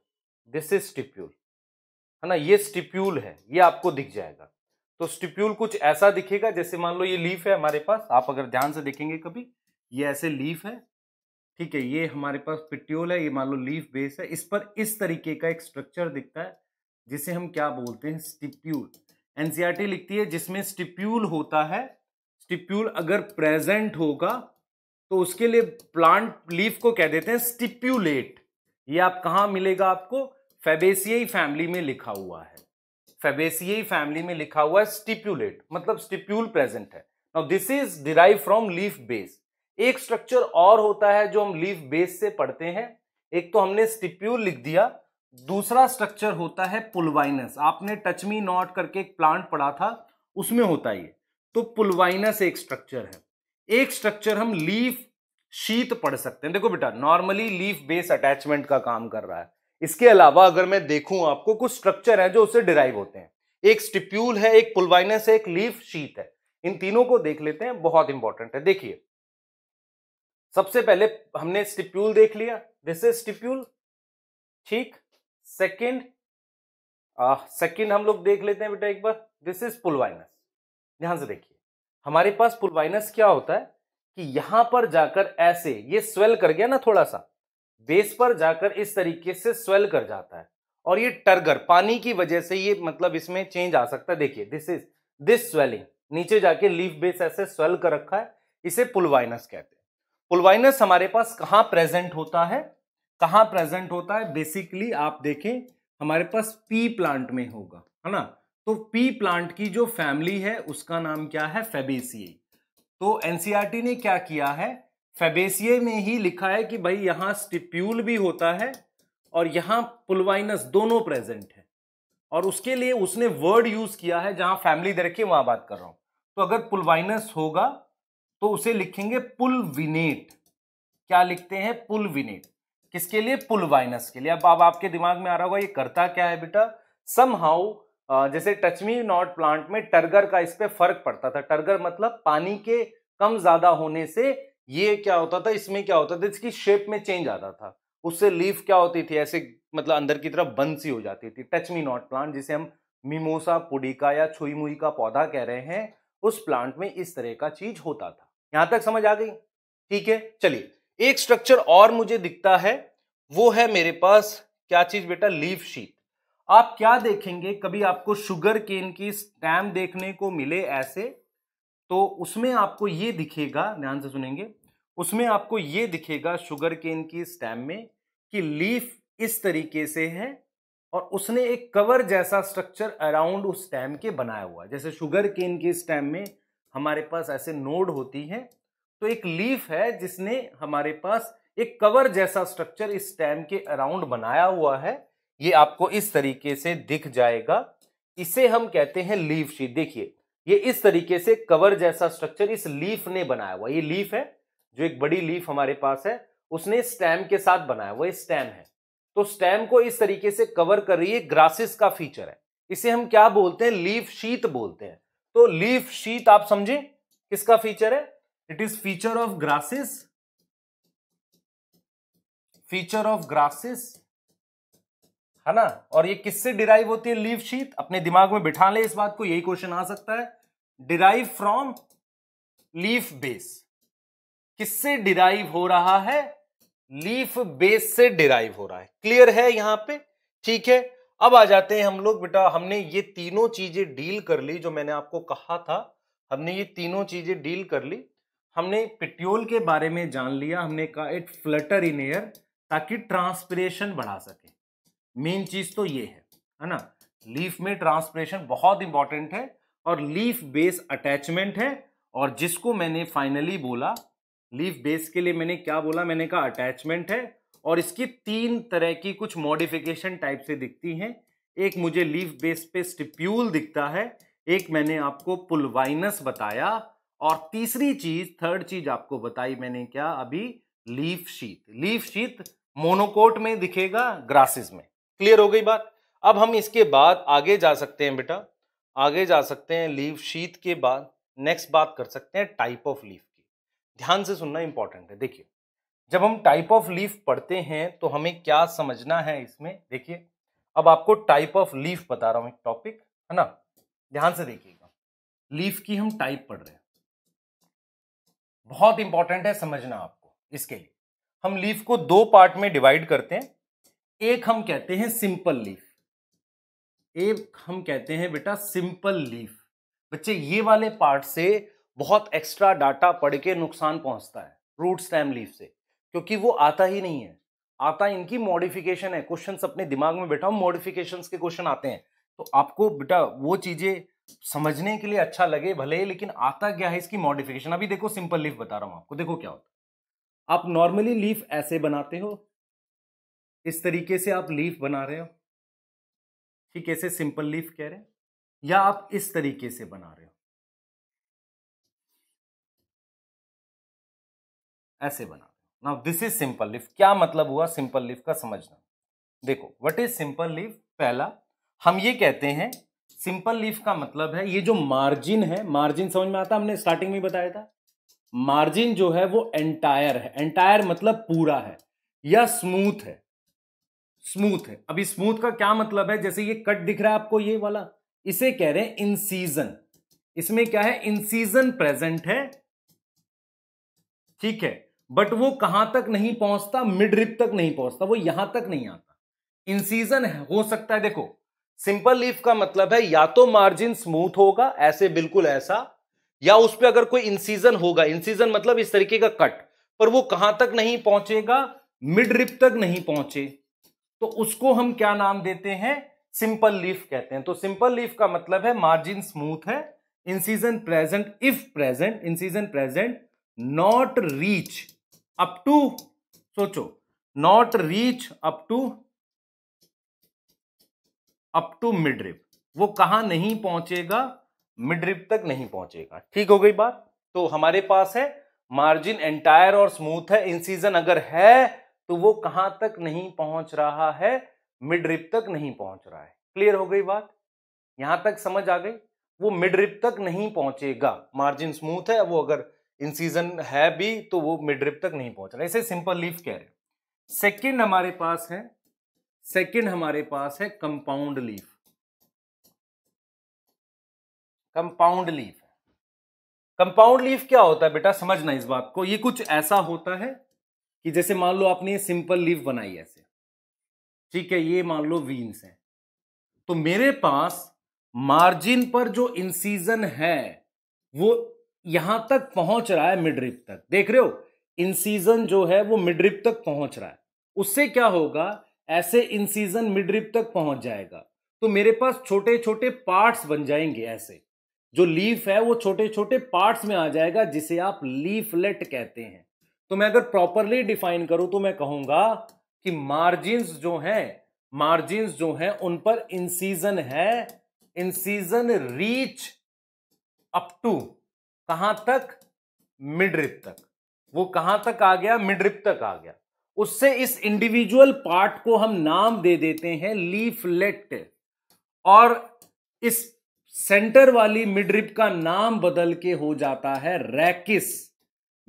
दिस इज स्टिप्यूल है ना ये स्टिप्यूल है ये आपको दिख जाएगा तो स्टिप्यूल कुछ ऐसा दिखेगा जैसे मान लो ये लीफ है हमारे पास आप अगर ध्यान से देखेंगे कभी ये ऐसे लीफ है ठीक है ये हमारे पास पिट्यूल है ये मान लो लीफ बेस है इस पर इस तरीके का एक स्ट्रक्चर दिखता है जिसे हम क्या बोलते हैं स्टिप्यूल एनसीआरटी लिखती है जिसमें स्टिप्यूल होता है स्टिप्यूल अगर प्रेजेंट होगा तो उसके लिए प्लांट लीफ को कह देते हैं स्टिप्यूलेट ये आप कहाँ मिलेगा आपको फेबेसियाई फैमिली में लिखा हुआ है फेबेसियाई फैमिली में लिखा हुआ है स्टिप्यूलेट मतलब स्टिप्यूल प्रेजेंट है now this is derive from leaf base एक स्ट्रक्चर और होता है जो हम लीफ बेस से पढ़ते हैं एक तो हमने स्टिप्यूल लिख दिया दूसरा स्ट्रक्चर होता है पुलवाइनस आपने टच मी नॉट करके एक प्लांट पढ़ा था उसमें होता है तो पुलवाइनस एक स्ट्रक्चर है एक स्ट्रक्चर हम लीफ शीत पढ़ सकते हैं देखो बेटा नॉर्मली लीफ बेस अटैचमेंट का काम कर रहा है इसके अलावा अगर मैं देखूं आपको कुछ स्ट्रक्चर है जो उससे डिराइव होते हैं एक स्टिप्यूल है एक पुलवाइनस है एक लीफ शीत है इन तीनों को देख लेते हैं बहुत इंपॉर्टेंट है देखिए सबसे पहले हमने स्टिप्यूल देख लिया दिस इज स्टिप्यूल ठीक सेकेंड सेकेंड हम लोग देख लेते हैं बेटा एक बार दिस इज पुलवाइनस ध्यान से देखिए हमारे पास पुलवाइनस क्या होता है कि यहां पर जाकर ऐसे ये स्वेल कर गया ना थोड़ा सा बेस पर जाकर इस तरीके से स्वेल कर जाता है और ये टर्गर पानी की वजह से ये मतलब इसमें चेंज आ सकता है देखिए दिस इज दिस स्वेलिंग नीचे जाके लीफ बेस ऐसे स्वेल कर रखा है इसे पुलवाइनस कहते हैं पुलवाइनस हमारे पास कहाँ प्रेजेंट होता है कहाँ प्रेजेंट होता है बेसिकली आप देखें हमारे पास पी प्लांट में होगा है ना तो पी प्लांट की जो फैमिली है उसका नाम क्या है फेबेसिए तो एनसीईआरटी ने क्या किया है फेबेसिए में ही लिखा है कि भाई यहाँ स्टिप्यूल भी होता है और यहाँ पुलवाइनस दोनों प्रेजेंट है और उसके लिए उसने वर्ड यूज किया है जहां फैमिली दे रखी वहां बात कर रहा हूं तो अगर पुलवाइनस होगा तो उसे लिखेंगे पुल विनेट क्या लिखते हैं पुल विनेट किसके लिए पुलवाइनस के लिए अब आप आपके दिमाग में आ रहा होगा ये करता क्या है बेटा सम हाउ जैसे टचमी नॉट प्लांट में टर्गर का इस पर फर्क पड़ता था टर्गर मतलब पानी के कम ज्यादा होने से ये क्या होता था इसमें क्या होता था इसकी शेप में चेंज आता था उससे लीफ क्या होती थी ऐसे मतलब अंदर की तरफ बंद सी हो जाती थी टच मी नॉट प्लांट जिसे हम मिमोसा पुडिका या छुई मुई का पौधा कह रहे हैं उस प्लांट में इस तरह का चीज होता था यहां तक समझ आ गई ठीक है चलिए एक स्ट्रक्चर और मुझे दिखता है वो है मेरे पास क्या चीज बेटा लीफ शीट आप क्या देखेंगे कभी आपको शुगर केन की स्टैम देखने को मिले ऐसे तो उसमें आपको ये दिखेगा ध्यान से सुनेंगे उसमें आपको ये दिखेगा शुगर केन की स्टैम में कि लीफ इस तरीके से है और उसने एक कवर जैसा स्ट्रक्चर अराउंड उस स्टैम के बनाया हुआ है जैसे शुगर केन के स्टैम में हमारे पास ऐसे नोड होती हैं तो एक लीफ है जिसने हमारे पास एक कवर जैसा स्ट्रक्चर इस स्टैम के अराउंड बनाया हुआ है ये आपको इस तरीके से दिख जाएगा इसे हम कहते हैं लीफ शीट देखिए ये इस तरीके से कवर जैसा स्ट्रक्चर इस लीफ ने बनाया हुआ ये लीफ है जो एक बड़ी लीफ हमारे पास है उसने स्टैम के साथ बनाया हुआ स्टैम है तो स्टैम को इस तरीके से कवर कर रही है ग्रासेस का फीचर है इसे हम क्या बोलते हैं लीफ शीत बोलते हैं तो लीफ शीट आप समझे किसका फीचर है it is feature of grasses feature of grasses है ना और ये किससे डिराइव होती है लीफ शीट अपने दिमाग में बिठा ले इस बात को यही क्वेश्चन आ सकता है डिराइव फ्रॉम लीफ बेस किससे डिराइव हो रहा है लीफ बेस से डिराइव हो रहा है क्लियर है यहां पे ठीक है अब आ जाते हैं हम लोग बेटा हमने ये तीनों चीजें डील कर ली जो मैंने आपको कहा था हमने ये तीनों चीजें डील कर ली हमने पिट्योल के बारे में जान लिया हमने कहा इट फ्लटर इन एयर ताकि ट्रांसपरेशन बढ़ा सके मेन चीज तो ये है है ना लीफ में ट्रांसपरेशन बहुत इंपॉर्टेंट है और लीफ बेस अटैचमेंट है और जिसको मैंने फाइनली बोला लीफ बेस के लिए मैंने क्या बोला मैंने कहा अटैचमेंट है और इसकी तीन तरह की कुछ मॉडिफिकेशन टाइप से दिखती हैं एक मुझे लीफ बेस पे स्टिप्यूल दिखता है एक मैंने आपको पुलवाइनस बताया और तीसरी चीज थर्ड चीज आपको बताई मैंने क्या अभी लीफ शीत लीफ शीत मोनोकोट में दिखेगा ग्रासेस में क्लियर हो गई बात अब हम इसके बाद आगे जा सकते हैं बेटा आगे जा सकते हैं लीफ शीत के बाद नेक्स्ट बात कर सकते हैं टाइप ऑफ लीफ की ध्यान से सुनना इंपॉर्टेंट है देखिए जब हम टाइप ऑफ लीफ पढ़ते हैं तो हमें क्या समझना है इसमें देखिए अब आपको टाइप ऑफ लीफ बता रहा हूं एक टॉपिक है ना ध्यान से देखिएगा लीफ की हम टाइप पढ़ रहे हैं बहुत इंपॉर्टेंट है समझना आपको इसके लिए हम लीफ को दो पार्ट में डिवाइड करते हैं एक हम कहते हैं सिंपल लीफ एक हम कहते हैं बेटा सिंपल लीफ बच्चे ये वाले पार्ट से बहुत एक्स्ट्रा डाटा पढ़ के नुकसान पहुंचता है रूट स्टैम लीफ से क्योंकि वो आता ही नहीं है आता इनकी मॉडिफिकेशन है क्वेश्चंस अपने दिमाग में बैठा मॉडिफिकेशन के क्वेश्चन आते हैं तो आपको बेटा वो चीज़ें समझने के लिए अच्छा लगे भले ही लेकिन आता क्या है इसकी मॉडिफिकेशन अभी देखो सिंपल लीफ बता रहा हूं आपको देखो क्या होता है आप नॉर्मली लीफ ऐसे बनाते हो इस तरीके से आप लीफ बना रहे हो ठीक ऐसे सिंपल लीफ कह रहे हैं या आप इस तरीके से बना रहे हो ऐसे बना नाउ दिस इज सिंपल लिफ क्या मतलब हुआ सिंपल लिफ का समझना देखो व्हाट इज सिंपल लीफ पहला हम ये कहते हैं सिंपल लीफ का मतलब है ये जो मार्जिन है मार्जिन समझ में आता हमने स्टार्टिंग में बताया था मार्जिन जो है वो एंटायर है एंटायर मतलब पूरा है या स्मूथ है स्मूथ है अभी स्मूथ का क्या मतलब है जैसे ये कट दिख रहा है आपको ये वाला इसे कह रहे हैं इनसीजन इसमें क्या है इनसीजन प्रेजेंट है ठीक है बट वो कहां तक नहीं पहुंचता मिड रिप तक नहीं पहुंचता वो यहां तक नहीं आता इंसीजन हो सकता है देखो सिंपल लीफ का मतलब है या तो मार्जिन स्मूथ होगा ऐसे बिल्कुल ऐसा या उस पर अगर कोई इंसीजन होगा इंसीजन मतलब इस तरीके का कट पर वो कहां तक नहीं पहुंचेगा मिड रिप तक नहीं पहुंचे तो उसको हम क्या नाम देते हैं सिंपल लीफ कहते हैं तो सिंपल लीफ का मतलब है मार्जिन स्मूथ है incision present if present incision present not reach up to सोचो not reach up to up to midrib वो कहा नहीं पहुंचेगा मिडरिप तक नहीं पहुंचेगा ठीक हो गई बात तो हमारे पास है मार्जिन एंटायर और स्मूथ है इन सीजन अगर है तो वो कहां तक नहीं पहुंच रहा है मिड रिप तक नहीं पहुंच रहा है क्लियर हो गई बात यहां तक समझ आ गई वो मिड रिप तक नहीं पहुंचेगा मार्जिन स्मूथ है वो अगर इन सीजन है भी तो वो मिड रिप तक नहीं पहुंच रहा इसे सिंपल लीफ कह रहे सेकेंड हमारे पास है सेकेंड हमारे पास है compound leaf compound leaf compound leaf क्या होता है बेटा समझना इस बात को ये कुछ ऐसा होता है कि जैसे मान लो आपने सिंपल लीफ बनाई ऐसे ठीक है ये मान लो वीन्स है तो मेरे पास मार्जिन पर जो इंसीजन है वो यहां तक पहुंच रहा है मिडरिप तक देख रहे हो इन सीजन जो है वो मिडरिप तक पहुंच रहा है उससे क्या होगा ऐसे इन सीजन मिडरिप तक पहुंच जाएगा तो मेरे पास छोटे छोटे पार्ट्स बन जाएंगे ऐसे जो लीफ है वो छोटे छोटे पार्ट्स में आ जाएगा जिसे आप लीफलेट कहते हैं तो मैं अगर प्रॉपरली डिफाइन करूं तो मैं कहूंगा कि मार्जिन जो हैं मार्जिन जो हैं उन पर इनसीजन है इनसीजन रीच अप टू कहां तक मिडरिप तक वो कहां तक आ गया मिडरिप तक आ गया उससे इस इंडिविजुअल पार्ट को हम नाम दे देते हैं लीफलेट और इस सेंटर वाली मिडरिप का नाम बदल के हो जाता है रैकिस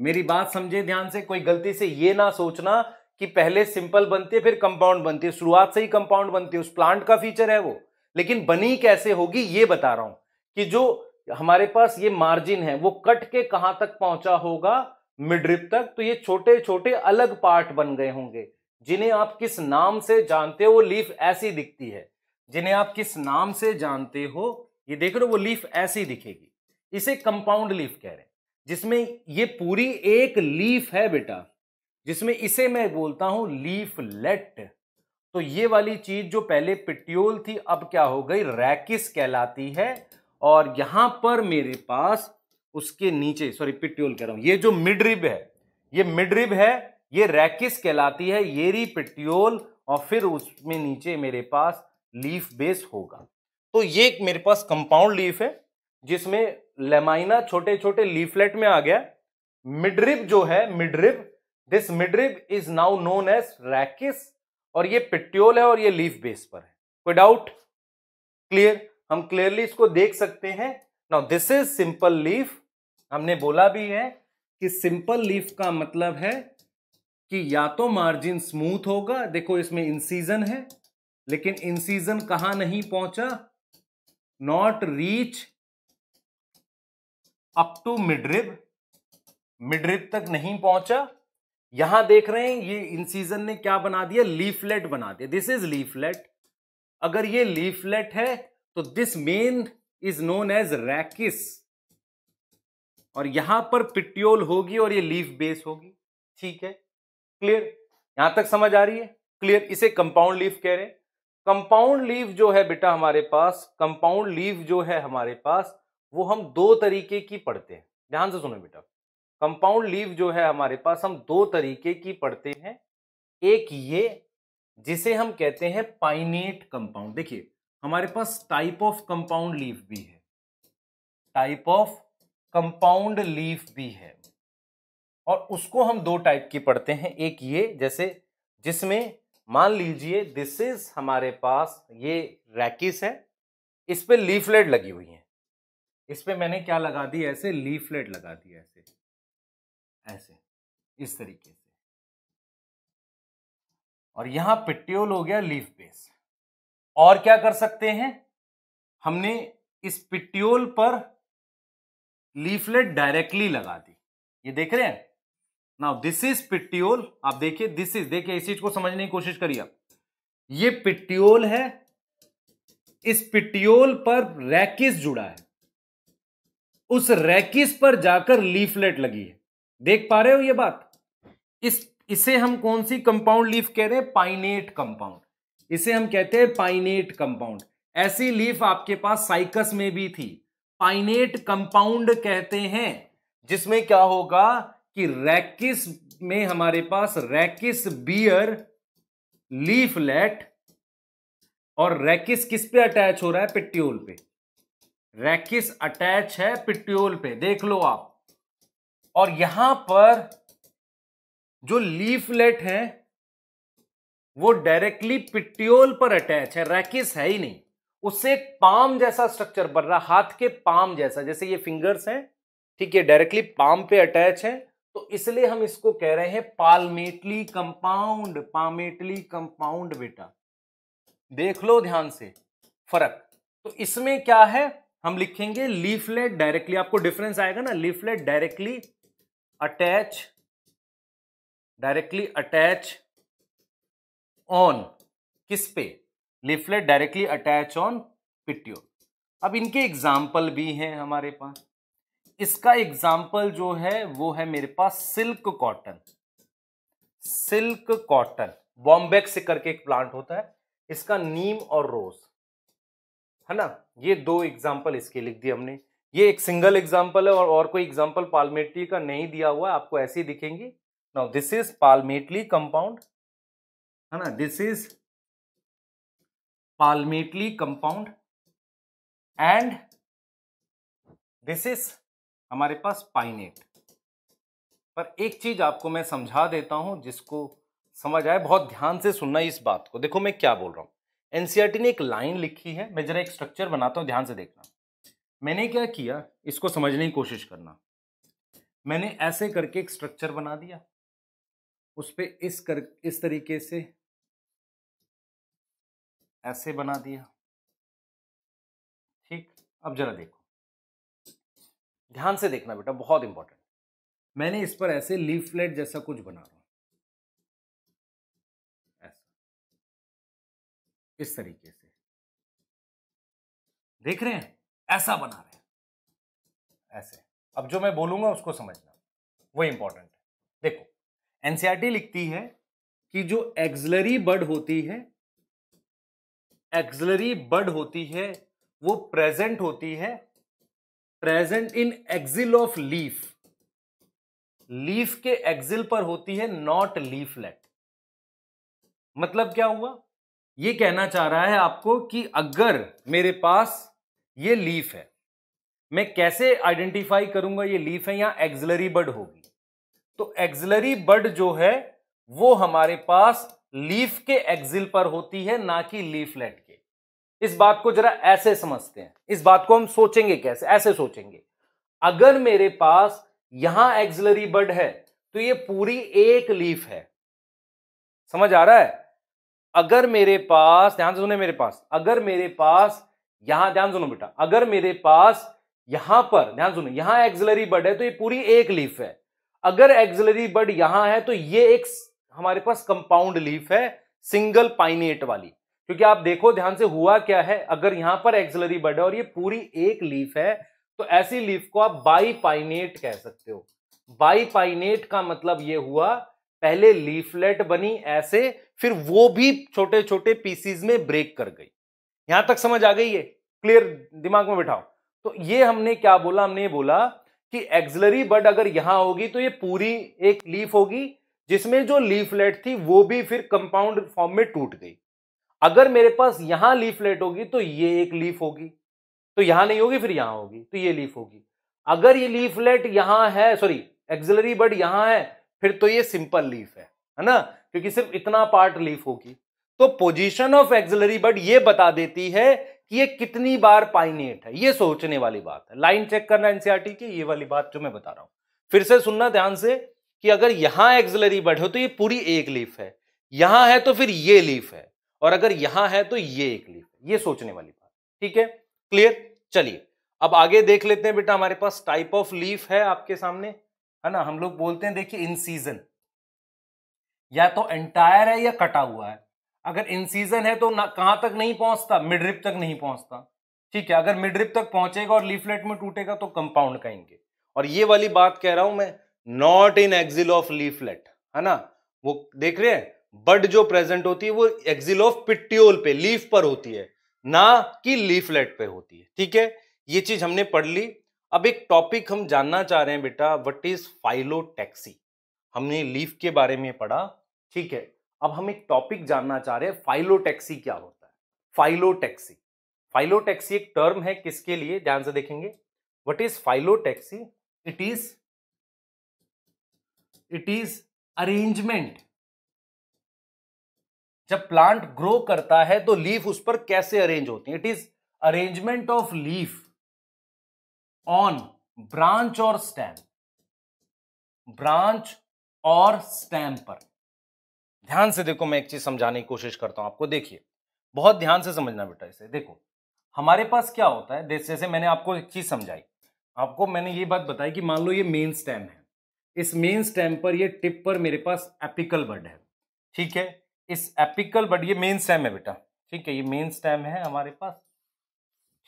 मेरी बात समझे ध्यान से कोई गलती से ये ना सोचना कि पहले सिंपल बनती है फिर कंपाउंड बनती है शुरुआत से ही कंपाउंड बनती है उस प्लांट का फीचर है वो लेकिन बनी कैसे होगी ये बता रहा हूं कि जो हमारे पास ये मार्जिन है वो कट के कहां तक पहुंचा होगा मिड्रिप तक तो ये छोटे छोटे अलग पार्ट बन गए होंगे जिन्हें आप किस नाम से जानते हो वो लीफ ऐसी दिखती है जिन्हें आप किस नाम से जानते हो ये देख रहे हो वो लीफ ऐसी दिखेगी इसे कंपाउंड लीफ कह रहे हैं जिसमें ये पूरी एक लीफ है बेटा जिसमें इसे मैं बोलता हूं लीफ लेट तो ये वाली चीज जो पहले पिट्योल थी अब क्या हो गई रैकिस कहलाती है और यहां पर मेरे पास उसके नीचे सॉरी पिट्यूल कह रहा हूं ये जो मिडरिब है ये मिडरिब है ये रैकिस कहलाती है येरी पिट्यूल और फिर उसमें नीचे मेरे पास लीफ बेस होगा तो ये एक मेरे पास कंपाउंड लीफ है जिसमें लेमाइना छोटे छोटे लीफलेट में आ गया मिडरिब जो है midrib this midrib is now known as rachis और ये पिट्योल है और ये लीफ बेस पर है कोई डाउट क्लियर हम क्लियरली इसको देख सकते हैं now this is simple leaf हमने बोला भी है कि सिंपल लीफ का मतलब है कि या तो मार्जिन स्मूथ होगा देखो इसमें इंसीजन है लेकिन इंसीजन कहां नहीं पहुंचा not reach up to midrib midrib तक नहीं पहुंचा यहां देख रहे हैं ये इंसीजन ने क्या बना दिया लीफलेट बना दिया दिस इज लीफलेट अगर ये लीफलेट है तो this main is known as rachis और यहां पर पिट्योल होगी और ये लीफ बेस होगी ठीक है क्लियर यहां तक समझ आ रही है क्लियर इसे कंपाउंड लीफ कह रहे हैं कंपाउंड लीफ जो है बेटा हमारे पास कंपाउंड लीफ जो है हमारे पास वो हम दो तरीके की पढ़ते हैं ध्यान से सुनो बेटा कंपाउंड लीफ जो है हमारे पास हम दो तरीके की पढ़ते हैं एक ये जिसे हम कहते हैं पाइनेट कंपाउंड देखिए हमारे पास टाइप ऑफ कंपाउंड लीफ भी है टाइप ऑफ कंपाउंड लीफ भी है और उसको हम दो टाइप की पढ़ते हैं एक ये जैसे जिसमें मान लीजिए दिस इज हमारे पास ये रैकिस है इस पर लीफलेट लगी हुई है इस पर मैंने क्या लगा दी ऐसे लीफलेट लगा दी ऐसे ऐसे इस तरीके से और यहां पिट्योल हो गया लीफ बेस और क्या कर सकते हैं हमने इस पिट्योल पर लीफलेट डायरेक्टली लगा दी ये देख रहे हैं नाउ दिस इज पिट्योल आप देखिए दिस इज देखिए इस चीज को समझने की कोशिश करिए आप ये पिट्योल है इस पिट्योल पर रैकिस जुड़ा है उस रैकिस पर जाकर लीफलेट लगी है देख पा रहे हो ये बात इस इसे हम कौन सी कंपाउंड लीफ कह रहे हैं पाइनेट कंपाउंड इसे हम कहते हैं पाइनेट कंपाउंड ऐसी लीफ आपके पास साइकस में भी थी पाइनेट कंपाउंड कहते हैं जिसमें क्या होगा कि रैकिस में हमारे पास रैकिस बियर लीफलेट और रैकिस किस पे अटैच हो रहा है पिट्योल पे रैकिस अटैच है पिट्योल पे देख लो आप और यहां पर जो लीफलेट है वो डायरेक्टली पिट्योल पर अटैच है रैकिस है ही नहीं उससे एक पाम जैसा स्ट्रक्चर बन रहा हाथ के पाम जैसा जैसे ये फिंगर्स हैं ठीक है डायरेक्टली पाम पे अटैच है तो इसलिए हम इसको कह रहे हैं पालमेटली कंपाउंड पामेटली कंपाउंड बेटा देख लो ध्यान से फर्क तो इसमें क्या है हम लिखेंगे लीफलेट डायरेक्टली आपको डिफरेंस आएगा ना leaflet directly attach directly attach on किस पे leaflet directly attach on petiole अब इनके एग्जाम्पल भी हैं हमारे पास इसका एग्जाम्पल जो है वो है मेरे पास silk cotton silk cotton bombax से करके एक प्लांट होता है इसका नीम और रोज है ना ये दो एग्जाम्पल इसके लिख दिए हमने ये एक सिंगल एग्जाम्पल है और और कोई एग्जाम्पल पालमेटली का नहीं दिया हुआ है आपको ऐसे ही दिखेंगे now this is palmately compound है ना this is palmately compound and this is हमारे पास पाइनेट पर एक चीज आपको मैं समझा देता हूं जिसको समझ आए बहुत ध्यान से सुनना इस बात को देखो मैं क्या बोल रहा हूं एनसीईआरटी e ने एक लाइन लिखी है मैं जरा एक स्ट्रक्चर बनाता हूं ध्यान से देखना मैंने क्या किया इसको समझने की कोशिश करना मैंने ऐसे करके एक स्ट्रक्चर बना दिया उस पर इस कर इस तरीके से ऐसे बना दिया ठीक अब जरा देखो ध्यान से देखना बेटा बहुत इंपॉर्टेंट मैंने इस पर ऐसे लीफलेट जैसा कुछ बना रहा ऐसा इस तरीके से देख रहे हैं ऐसा बना रहे हैं ऐसे अब जो मैं बोलूंगा उसको समझना वो इंपॉर्टेंट है देखो एनसीआरटी e लिखती है कि जो एक्सलरी बर्ड होती है एक्सलरी बड होती है वो प्रेजेंट होती है present in axil of leaf leaf के एक्सिल पर होती है नॉट लीफलेट मतलब क्या हुआ ये कहना चाह रहा है आपको कि अगर मेरे पास ये लीफ है मैं कैसे आइडेंटिफाई करूंगा ये लीफ है या एक्सलरी बड होगी तो एक्सलरी बड जो है वो हमारे पास लीफ के एक्सिल पर होती है ना कि लीफलेट के इस बात को जरा ऐसे समझते हैं इस बात को हम सोचेंगे कैसे ऐसे सोचेंगे अगर मेरे पास यहां एक्सिलरी बर्ड है तो ये पूरी एक लीफ है समझ आ रहा है अगर मेरे पास ध्यान से सुने मेरे पास अगर मेरे पास यहां ध्यान सुनो बेटा अगर मेरे पास यहां पर ध्यान सुनो यहां एक्सिलरी बर्ड है तो ये पूरी एक लीफ है अगर एक्सिलरी बर्ड यहां है तो ये एक हमारे पास कंपाउंड लीफ है सिंगल पाइनेट वाली क्योंकि आप देखो ध्यान से हुआ क्या है अगर यहां पर एक्सलरी बड है और ये पूरी एक लीफ है तो ऐसी लीफ को आप बाईपाइनेट कह सकते हो बाईपाइनेट का मतलब ये हुआ पहले लीफलेट बनी ऐसे फिर वो भी छोटे छोटे पीसीज में ब्रेक कर गई यहां तक समझ आ गई है क्लियर दिमाग में बिठाओ तो ये हमने क्या बोला हमने बोला कि एक्सलरी बड अगर यहां होगी तो ये पूरी एक लीफ होगी जिसमें जो लीफलेट थी वो भी फिर कंपाउंड फॉर्म में टूट गई अगर मेरे पास यहां लीफलेट होगी तो ये एक लीफ होगी तो यहां नहीं होगी फिर यहां होगी तो ये लीफ होगी अगर ये लीफलेट यहां है सॉरी एक्सिलरी बर्ड यहां है फिर तो ये सिंपल लीफ है है ना क्योंकि सिर्फ इतना पार्ट लीफ होगी तो पोजिशन ऑफ एक्सिलरी बर्ड ये बता देती है कि ये कितनी बार पाइनेट है ये सोचने वाली बात है लाइन चेक करना एनसीआरटी e की ये वाली बात जो मैं बता रहा हूं फिर से सुनना ध्यान से कि अगर यहां एक्सलरी बर्ड हो तो ये पूरी एक लीफ है यहां है तो फिर ये लीफ है और अगर यहां है तो ये एक लीफ है ये सोचने वाली बात ठीक है क्लियर चलिए अब आगे देख लेते हैं बेटा हमारे पास टाइप ऑफ लीफ है आपके सामने है ना हम लोग बोलते हैं देखिए इन सीजन या तो एंटायर है या कटा हुआ है अगर इन सीजन है तो कहां तक नहीं पहुंचता मिडरिप तक नहीं पहुंचता ठीक है अगर मिडरिप तक पहुंचेगा और लीफलेट में टूटेगा तो कंपाउंड कहेंगे और ये वाली बात कह रहा हूं मैं not in axil of leaflet है ना वो देख रहे हैं बड जो प्रेजेंट होती है वो एक्सिल ऑफ पिट्योल पे लीफ पर होती है ना कि लीफलेट पे होती है ठीक है ये चीज हमने पढ़ ली अब एक टॉपिक हम जानना चाह रहे हैं बेटा व्हाट इज फाइलोटैक्सी हमने लीफ के बारे में पढ़ा ठीक है अब हम एक टॉपिक जानना चाह रहे हैं फाइलोटैक्सी क्या होता है फाइलोटैक्सी फाइलोटैक्सी एक टर्म है किसके लिए ध्यान से देखेंगे what is phyllotaxy it is it is arrangement जब प्लांट ग्रो करता है तो लीफ उस पर कैसे अरेंज होती है it is arrangement of leaf on branch और स्टैम ब्रांच और स्टैम पर ध्यान से देखो मैं एक चीज समझाने की कोशिश करता हूं आपको देखिए बहुत ध्यान से समझना बेटा इसे देखो हमारे पास क्या होता है जैसे मैंने आपको एक चीज समझाई आपको मैंने ये बात बताई कि मान लो ये मेन स्टैम है इस मेन स्टेम पर ये टिप पर मेरे पास एपिकल बर्ड है ठीक है इस एपिकल बर्ड ये मेन स्टेम है बेटा ठीक है ये मेन स्टेम है हमारे पास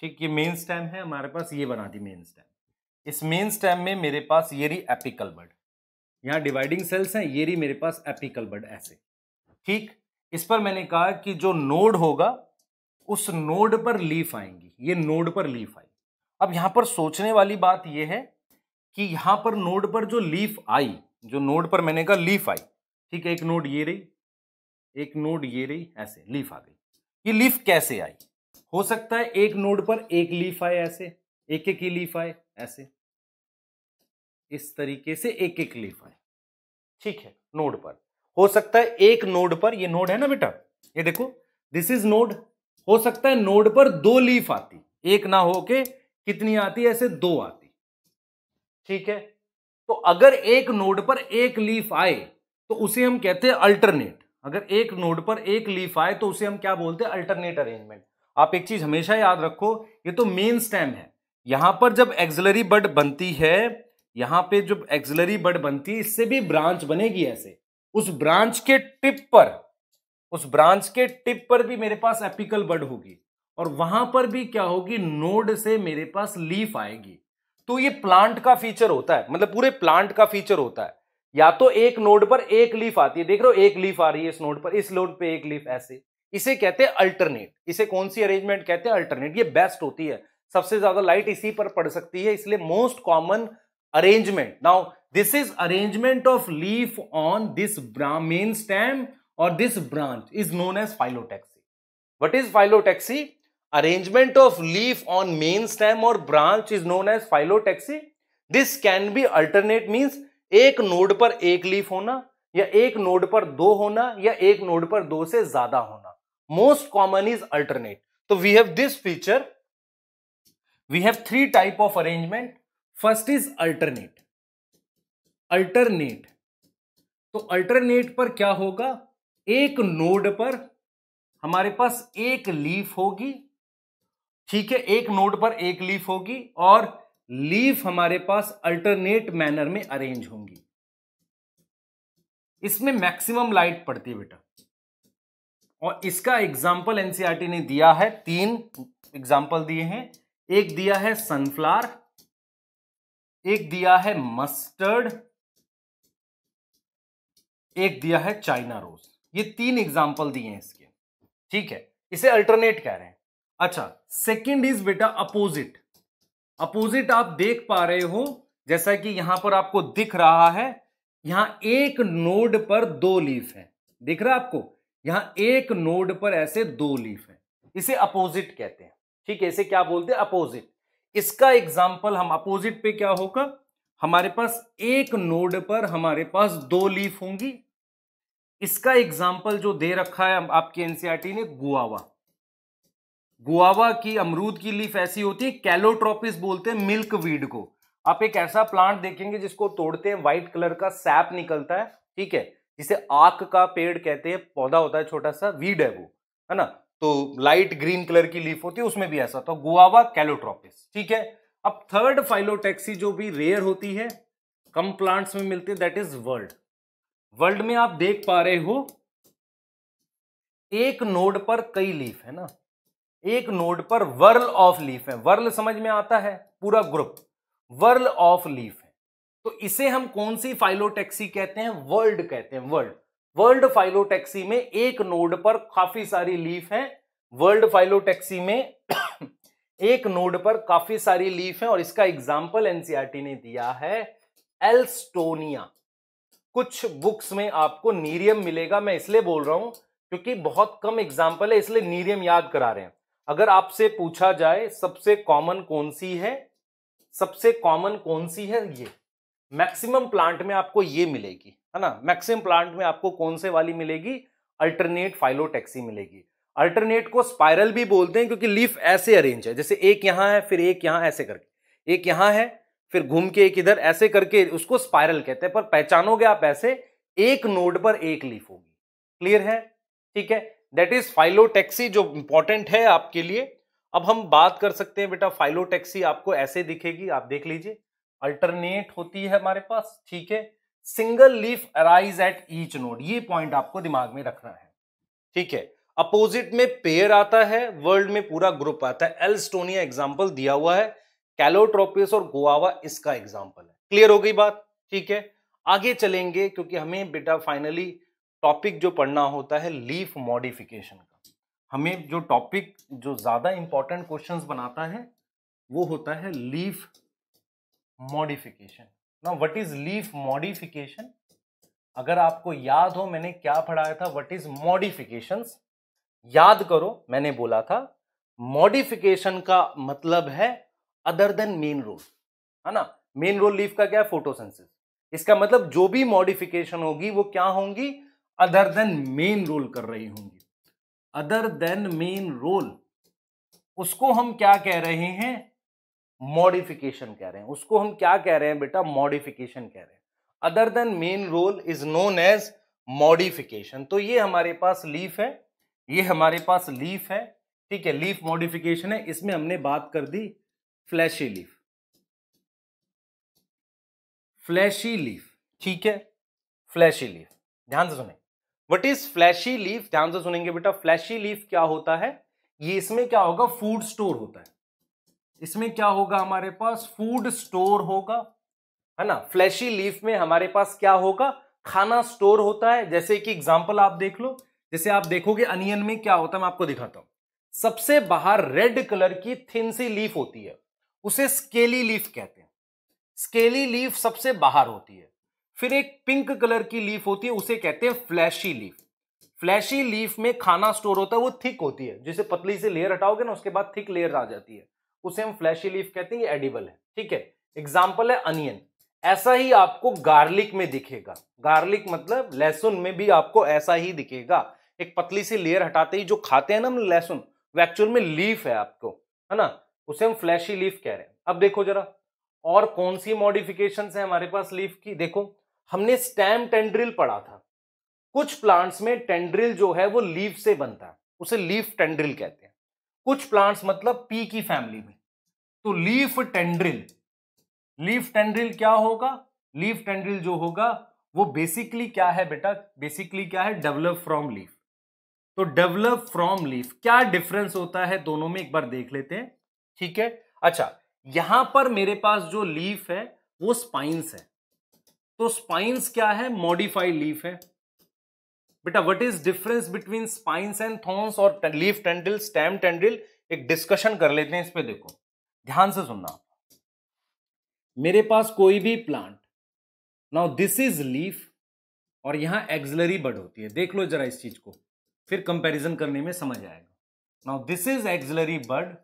ठीक ये मेन स्टेम है हमारे पास ये बना दी मेन स्टेम इस मेन स्टेम में मेरे पास ये रही एपिकल बर्ड यहाँ डिवाइडिंग सेल्स हैं ये रही मेरे पास एपिकल बर्ड ऐसे ठीक इस पर मैंने कहा कि जो नोड होगा उस नोड पर लीफ आएंगी ये नोड पर लीफ आएगी अब यहाँ पर सोचने वाली बात यह है कि यहां पर नोड पर जो लीफ आई जो नोड पर मैंने कहा लीफ आई ठीक है एक नोड ये रही एक नोड ये रही ऐसे लीफ आ गई ये लीफ कैसे आई हो सकता है एक नोड पर एक लीफ आए ऐसे एक एक ही लीफ आए ऐसे इस तरीके से एक एक लीफ आए ठीक है नोड पर हो सकता है एक नोड पर ये नोड है ना बेटा ये देखो दिस इज नोड हो सकता है नोड पर दो लीफ आती एक ना होके कितनी आती ऐसे दो आती ठीक है तो अगर एक नोड पर एक लीफ आए तो उसे हम कहते हैं अल्टरनेट अगर एक नोड पर एक लीफ आए तो उसे हम क्या बोलते हैं अल्टरनेट अरेंजमेंट आप एक चीज हमेशा याद रखो ये तो मेन स्टेम है यहां पर जब एक्सलरी बड बनती है यहां पे जब एक्सलरी बड बनती है इससे भी ब्रांच बनेगी ऐसे उस ब्रांच के टिप पर उस ब्रांच के टिप पर भी मेरे पास एपिकल बड होगी और वहां पर भी क्या होगी नोड से मेरे पास लीफ आएगी तो ये प्लांट का फीचर होता है मतलब पूरे प्लांट का फीचर होता है या तो एक नोड पर एक लीफ आती है देख रहे हो एक लीफ आ रही है इस नोड पर इस नोड पे एक लीफ ऐसे इसे कहते हैं अल्टरनेट इसे कौन सी अरेंजमेंट कहते हैं अल्टरनेट ये बेस्ट होती है सबसे ज्यादा लाइट इसी पर पड़ सकती है इसलिए most common arrangement now this is arrangement of leaf on this main stem और this branch is known as phyllotaxy what is phyllotaxy arrangement of leaf on main stem or branch is known as phyllotaxy this can be alternate means एक node पर एक leaf होना या एक node पर दो होना या एक नोड पर दो से ज्यादा होना मोस्ट कॉमन इज अल्टरनेट तो we have this feature we have three type of arrangement first is alternate alternate तो अल्टरनेट पर क्या होगा एक नोड पर हमारे पास एक लीफ होगी ठीक है एक नोड पर एक लीफ होगी और लीफ हमारे पास अल्टरनेट मैनर में अरेंज होंगी इसमें मैक्सिमम लाइट पड़ती है बेटा और इसका एग्जाम्पल एनसीईआरटी ने दिया है तीन एग्जाम्पल दिए हैं एक दिया है सनफ्लावर एक दिया है मस्टर्ड एक दिया है चाइना रोज ये तीन एग्जाम्पल दिए हैं इसके ठीक है इसे अल्टरनेट कह रहे हैं अच्छा सेकंड इज बेटा अपोजिट अपोजिट आप देख पा रहे हो जैसा कि यहां पर आपको दिख रहा है यहां एक नोड पर दो लीफ है दिख रहा है आपको यहां एक नोड पर ऐसे दो लीफ है इसे अपोजिट कहते हैं ठीक है इसे क्या बोलते हैं अपोजिट इसका एग्जाम्पल हम अपोजिट पे क्या होगा हमारे पास एक नोड पर हमारे पास दो लीफ होंगी इसका एग्जाम्पल जो दे रखा है आपकी एनसीआरटी e ने गुआवा गुआवा की अमरूद की लीफ ऐसी होती है कैलोट्रोपिस बोलते हैं मिल्क वीड को आप एक ऐसा प्लांट देखेंगे जिसको तोड़ते हैं व्हाइट कलर का सैप निकलता है ठीक है जिसे आक का पेड़ कहते हैं पौधा होता है छोटा सा वीड है वो है ना तो लाइट ग्रीन कलर की लीफ होती है उसमें भी ऐसा तो गुआवा कैलोट्रोपिस ठीक है अब थर्ड फाइलोटेक्सी जो भी रेयर होती है कम प्लांट्स में मिलती है दैट इज वर्ल्ड वर्ल्ड में आप देख पा रहे हो एक नोड पर कई लीफ है ना एक नोड पर वर्ल ऑफ लीफ है वर्ल समझ में आता है पूरा ग्रुप वर्ल ऑफ लीफ है तो इसे हम कौन सी फाइलोटेक्सी कहते हैं वर्ल्ड कहते हैं वर्ल्ड वर्ल्ड फाइलोटेक्सी में एक नोड पर काफी सारी लीफ है वर्ल्ड फाइलोटेक्सी में एक नोड पर काफी सारी लीफ है और इसका एग्जाम्पल एनसीआरटी e ने दिया है एल्स्टोनिया कुछ बुक्स में आपको नीरियम मिलेगा मैं इसलिए बोल रहा हूं क्योंकि बहुत कम एग्जाम्पल है इसलिए नीरियम याद करा रहे हैं अगर आपसे पूछा जाए सबसे कॉमन कौन सी है सबसे कॉमन कौन सी है ये मैक्सिमम प्लांट में आपको ये मिलेगी है ना मैक्सिमम प्लांट में आपको कौन से वाली मिलेगी अल्टरनेट फाइलोटैक्सी मिलेगी अल्टरनेट को स्पाइरल भी बोलते हैं क्योंकि लीफ ऐसे अरेंज है जैसे एक यहाँ है फिर एक यहाँ ऐसे करके एक यहाँ है फिर घूम के एक इधर ऐसे करके उसको स्पाइरल कहते हैं पर पहचानोगे आप ऐसे एक नोड पर एक लीफ होगी क्लियर है ठीक है दैट इज फाइलोटेक्सी जो इंपॉर्टेंट है आपके लिए अब हम बात कर सकते हैं बेटा फाइलोटेक्सी आपको ऐसे दिखेगी आप देख लीजिए अल्टरनेट होती है हमारे पास ठीक है single leaf arise at each node ये पॉइंट आपको दिमाग में रखना है ठीक है अपोजिट में पेयर आता है वर्ल्ड में पूरा ग्रुप आता है एल्स्टोनिया एग्जाम्पल दिया हुआ है कैलोट्रोपियस और गोआवा इसका एग्जाम्पल है क्लियर हो गई बात ठीक है आगे चलेंगे क्योंकि हमें बेटा फाइनली टॉपिक जो पढ़ना होता है लीफ मॉडिफिकेशन का हमें जो टॉपिक जो ज़्यादा इम्पॉर्टेंट क्वेश्चंस बनाता है वो होता है लीफ मॉडिफिकेशन ना व्हाट इज लीफ मॉडिफिकेशन अगर आपको याद हो मैंने क्या पढ़ाया था व्हाट इज मॉडिफिकेशन याद करो मैंने बोला था मॉडिफिकेशन का मतलब है अदर देन मेन रोल है ना मेन रोल लीफ का क्या है फोटोसेंसिस इसका मतलब जो भी मॉडिफिकेशन होगी वो क्या होंगी अदर देन मेन रोल कर रही होंगी अदर देन मेन रोल उसको हम क्या कह रहे हैं मॉडिफिकेशन कह रहे हैं उसको हम क्या कह रहे हैं बेटा मॉडिफिकेशन कह रहे हैं other than main role is known as modification तो ये हमारे पास लीफ है ये हमारे पास लीफ है ठीक है लीफ मॉडिफिकेशन है इसमें हमने बात कर दी फ्लैशी लीफ फ्लैशी लीफ ठीक है फ्लैशी लीफ ध्यान से सुने वट इज फ्लैशी लीफ ध्यान से सुनेंगे बेटा फ्लैशी लीफ क्या होता है ये इसमें क्या होगा फूड स्टोर होता है इसमें क्या होगा हमारे पास फूड स्टोर होगा है ना फ्लैशी लीफ में हमारे पास क्या होगा खाना स्टोर होता है जैसे कि एग्जाम्पल आप देख लो जैसे आप देखोगे अनियन में क्या होता है मैं आपको दिखाता हूं सबसे बाहर रेड कलर की थिन सी लीफ होती है उसे स्केली लीफ कहते हैं स्केली लीफ सबसे बाहर होती है फिर एक पिंक कलर की लीफ होती है उसे कहते हैं फ्लैशी लीफ फ्लैशी लीफ में खाना स्टोर होता है वो थिक होती है जिसे पतली से लेयर हटाओगे ना उसके बाद थिक लेयर आ जाती है उसे हम फ्लैशी लीफ कहते हैं ये एडिबल है ठीक है एग्जाम्पल है अनियन ऐसा ही आपको गार्लिक में दिखेगा गार्लिक मतलब लहसुन में भी आपको ऐसा ही दिखेगा एक पतली सी लेयर हटाते ही जो खाते हैं ना हम लहसुन वो एक्चुअल में लीफ है आपको है ना उसे हम फ्लैशी लीफ कह रहे हैं अब देखो जरा और कौन सी मॉडिफिकेशन है हमारे पास लीफ की देखो हमने स्टैम टेंड्रिल पढ़ा था कुछ प्लांट्स में टेंड्रिल जो है वो लीव से बनता है उसे लीफ टेंड्रिल कहते हैं कुछ प्लांट्स मतलब पी की फैमिली में तो लीफ टेंड्रिल लीफ टेंड्रिल क्या होगा लीफ टेंड्रिल जो होगा वो बेसिकली क्या है बेटा बेसिकली क्या है डेवलप फ्रॉम लीफ तो डेवलप फ्रॉम लीफ क्या डिफरेंस होता है दोनों में एक बार देख लेते हैं ठीक है अच्छा यहां पर मेरे पास जो लीफ है वो स्पाइंस है तो स्पाइंस क्या है मॉडिफाइड लीफ है बेटा what is difference between spines and thorns और लीफ टेंडिल स्टेम टेंडिल एक डिस्कशन कर लेते हैं इस पर देखो ध्यान से सुनना मेरे पास कोई भी plant now this is leaf और यहां एक्सलरी बड होती है देख लो जरा इस चीज को फिर कंपैरिजन करने में समझ आएगा now this is axillary bud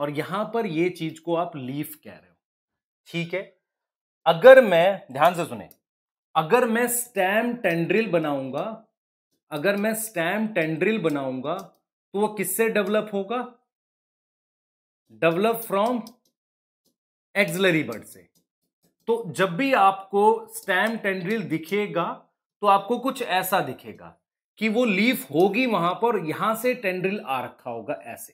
और यहां पर ये चीज को आप लीफ कह रहे हो ठीक है अगर मैं ध्यान से सुने अगर मैं स्टैम टेंड्रिल बनाऊंगा अगर मैं स्टैम टेंड्रिल बनाऊंगा तो वो किससे डेवलप होगा डेवलप फ्रॉम एक्सलरी बर्ड से तो जब भी आपको स्टैम टेंड्रिल दिखेगा तो आपको कुछ ऐसा दिखेगा कि वो लीफ होगी वहां पर यहां से टेंड्रिल आ रखा होगा ऐसे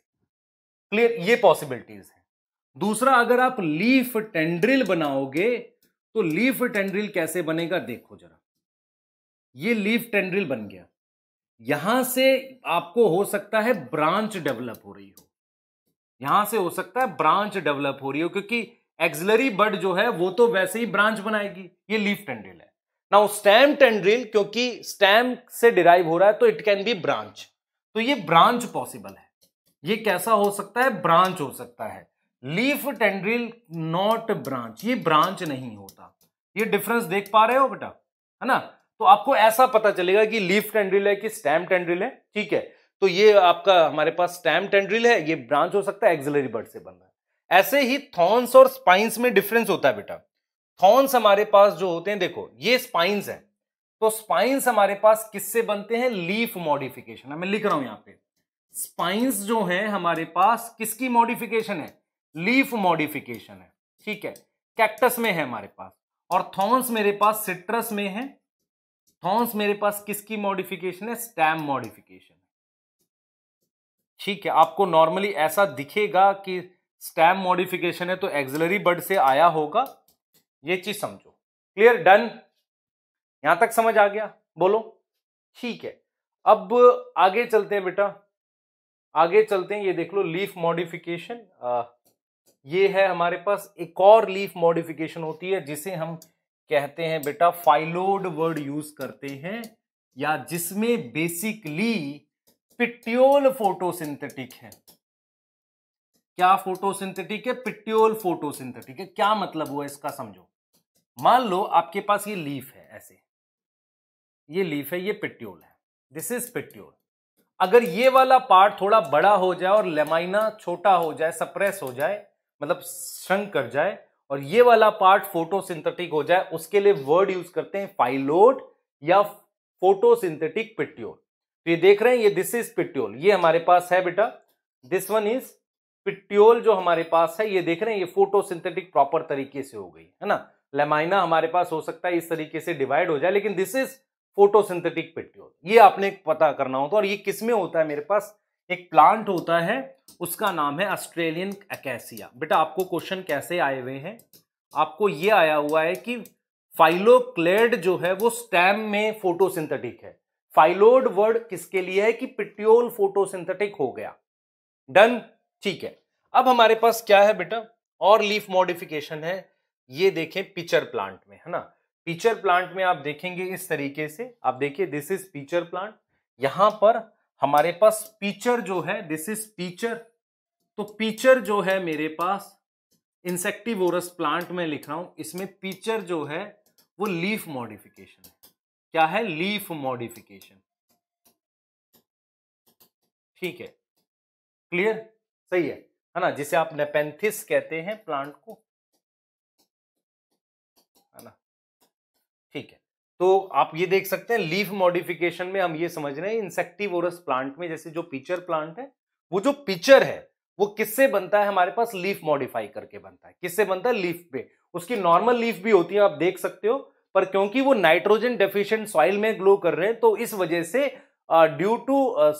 क्लियर ये पॉसिबिलिटीज है दूसरा अगर आप लीफ टेंड्रिल बनाओगे तो लीफ टेंड्रिल कैसे बनेगा देखो जरा ये लीफ टेंड्रिल बन गया यहां से आपको हो सकता है ब्रांच डेवलप हो रही हो यहां से हो सकता है ब्रांच डेवलप हो रही हो क्योंकि एक्सलरी बर्ड जो है वो तो वैसे ही ब्रांच बनाएगी ये लीफ टेंड्रिल है ना स्टैम टेंड्रिल क्योंकि स्टैम से डिराइव हो रहा है तो इट कैन बी ब्रांच तो ये ब्रांच पॉसिबल है ये कैसा हो सकता है ब्रांच हो सकता है लीफ टेंड्रिल नॉट ब्रांच ये ब्रांच नहीं होता ये डिफरेंस देख पा रहे हो बेटा है ना तो आपको ऐसा पता चलेगा कि लीफ टेंड्रिल है कि स्टैम टेंड्रिल है ठीक है तो ये आपका हमारे पास स्टैम टेंड्रिल है ये ब्रांच हो सकता है एक्सिलरी बर्ड से बन रहा है ऐसे ही थॉर्न्स और स्पाइंस में डिफरेंस होता है बेटा थॉर्न्स हमारे पास जो होते हैं देखो ये स्पाइंस है तो स्पाइंस हमारे पास किससे बनते हैं लीफ मॉडिफिकेशन मैं लिख रहा हूं यहां पे स्पाइंस जो है हमारे पास किसकी मॉडिफिकेशन है लीफ मॉडिफिकेशन है ठीक है कैक्टस में है हमारे पास और थॉर्न्स मेरे पास सिट्रस में है थॉर्न्स मेरे पास किसकी मॉडिफिकेशन है स्टैम मॉडिफिकेशन ठीक है आपको नॉर्मली ऐसा दिखेगा कि स्टैम मॉडिफिकेशन है तो एक्सिलरी बर्ड से आया होगा ये चीज समझो क्लियर डन यहां तक समझ आ गया बोलो ठीक है अब आगे चलते हैं बेटा आगे चलते हैं ये देख लो लीफ मॉडिफिकेशन ये है हमारे पास एक और लीफ मॉडिफिकेशन होती है जिसे हम कहते हैं बेटा फाइलोड वर्ड यूज करते हैं या जिसमें बेसिकली पिट्योल फोटोसिंथेटिक है क्या फोटोसिंथेटिक है पिट्योल फोटोसिंथेटिक है क्या मतलब हुआ इसका समझो मान लो आपके पास ये लीफ है ऐसे ये लीफ है ये पिट्योल है दिस इज पिट्योल अगर ये वाला पार्ट थोड़ा बड़ा हो जाए और लेमाइना छोटा हो जाए सप्रेस हो जाए मतलब श्रंक कर जाए और ये वाला पार्ट फोटोसिंथेटिक हो जाए उसके लिए वर्ड यूज करते हैं फाइलोड या फोटोसिंथेटिक पिट्योल तो ये देख रहे हैं ये दिस इज पिट्योल ये हमारे पास है बेटा दिस वन इज पिट्योल जो हमारे पास है ये देख रहे हैं ये फोटोसिंथेटिक प्रॉपर तरीके से हो गई है ना लेमाइना हमारे पास हो सकता है इस तरीके से डिवाइड हो जाए लेकिन दिस इज फोटोसिंथेटिक पिट्योल ये आपने पता करना होता तो, है और ये किसमें होता है मेरे पास एक प्लांट होता है उसका नाम है ऑस्ट्रेलियन एकेसिया बेटा आपको क्वेश्चन कैसे आए हुए हैं आपको ये आया हुआ है कि फाइलोक्लेड जो है वो स्टैम में फोटोसिंथेटिक है फाइलोड वर्ड किसके लिए है कि पिट्योल फोटोसिंथेटिक हो गया डन ठीक है अब हमारे पास क्या है बेटा और लीफ मॉडिफिकेशन है ये देखें पिचर प्लांट में है ना पिचर प्लांट में आप देखेंगे इस तरीके से आप देखिए दिस इज पिचर प्लांट यहां पर हमारे पास पीचर जो है दिस इज पीचर तो पीचर जो है मेरे पास इंसेक्टिवोरस प्लांट में लिख रहा हूं इसमें पीचर जो है वो लीफ मॉडिफिकेशन है क्या है लीफ मॉडिफिकेशन ठीक है क्लियर सही है है ना जिसे आप नेपेंथिस कहते हैं प्लांट को तो आप ये देख सकते हैं लीफ मॉडिफिकेशन में हम ये समझ रहे हैं इंसेक्टिवोरस प्लांट में जैसे जो पिचर प्लांट है वो जो पिचर है वो किससे बनता है हमारे पास लीफ मॉडिफाई करके बनता है किससे बनता है लीफ पे उसकी नॉर्मल लीफ भी होती है आप देख सकते हो पर क्योंकि वो नाइट्रोजन डेफिशिएंट सॉइल में ग्लो कर रहे हैं तो इस वजह से ड्यू टू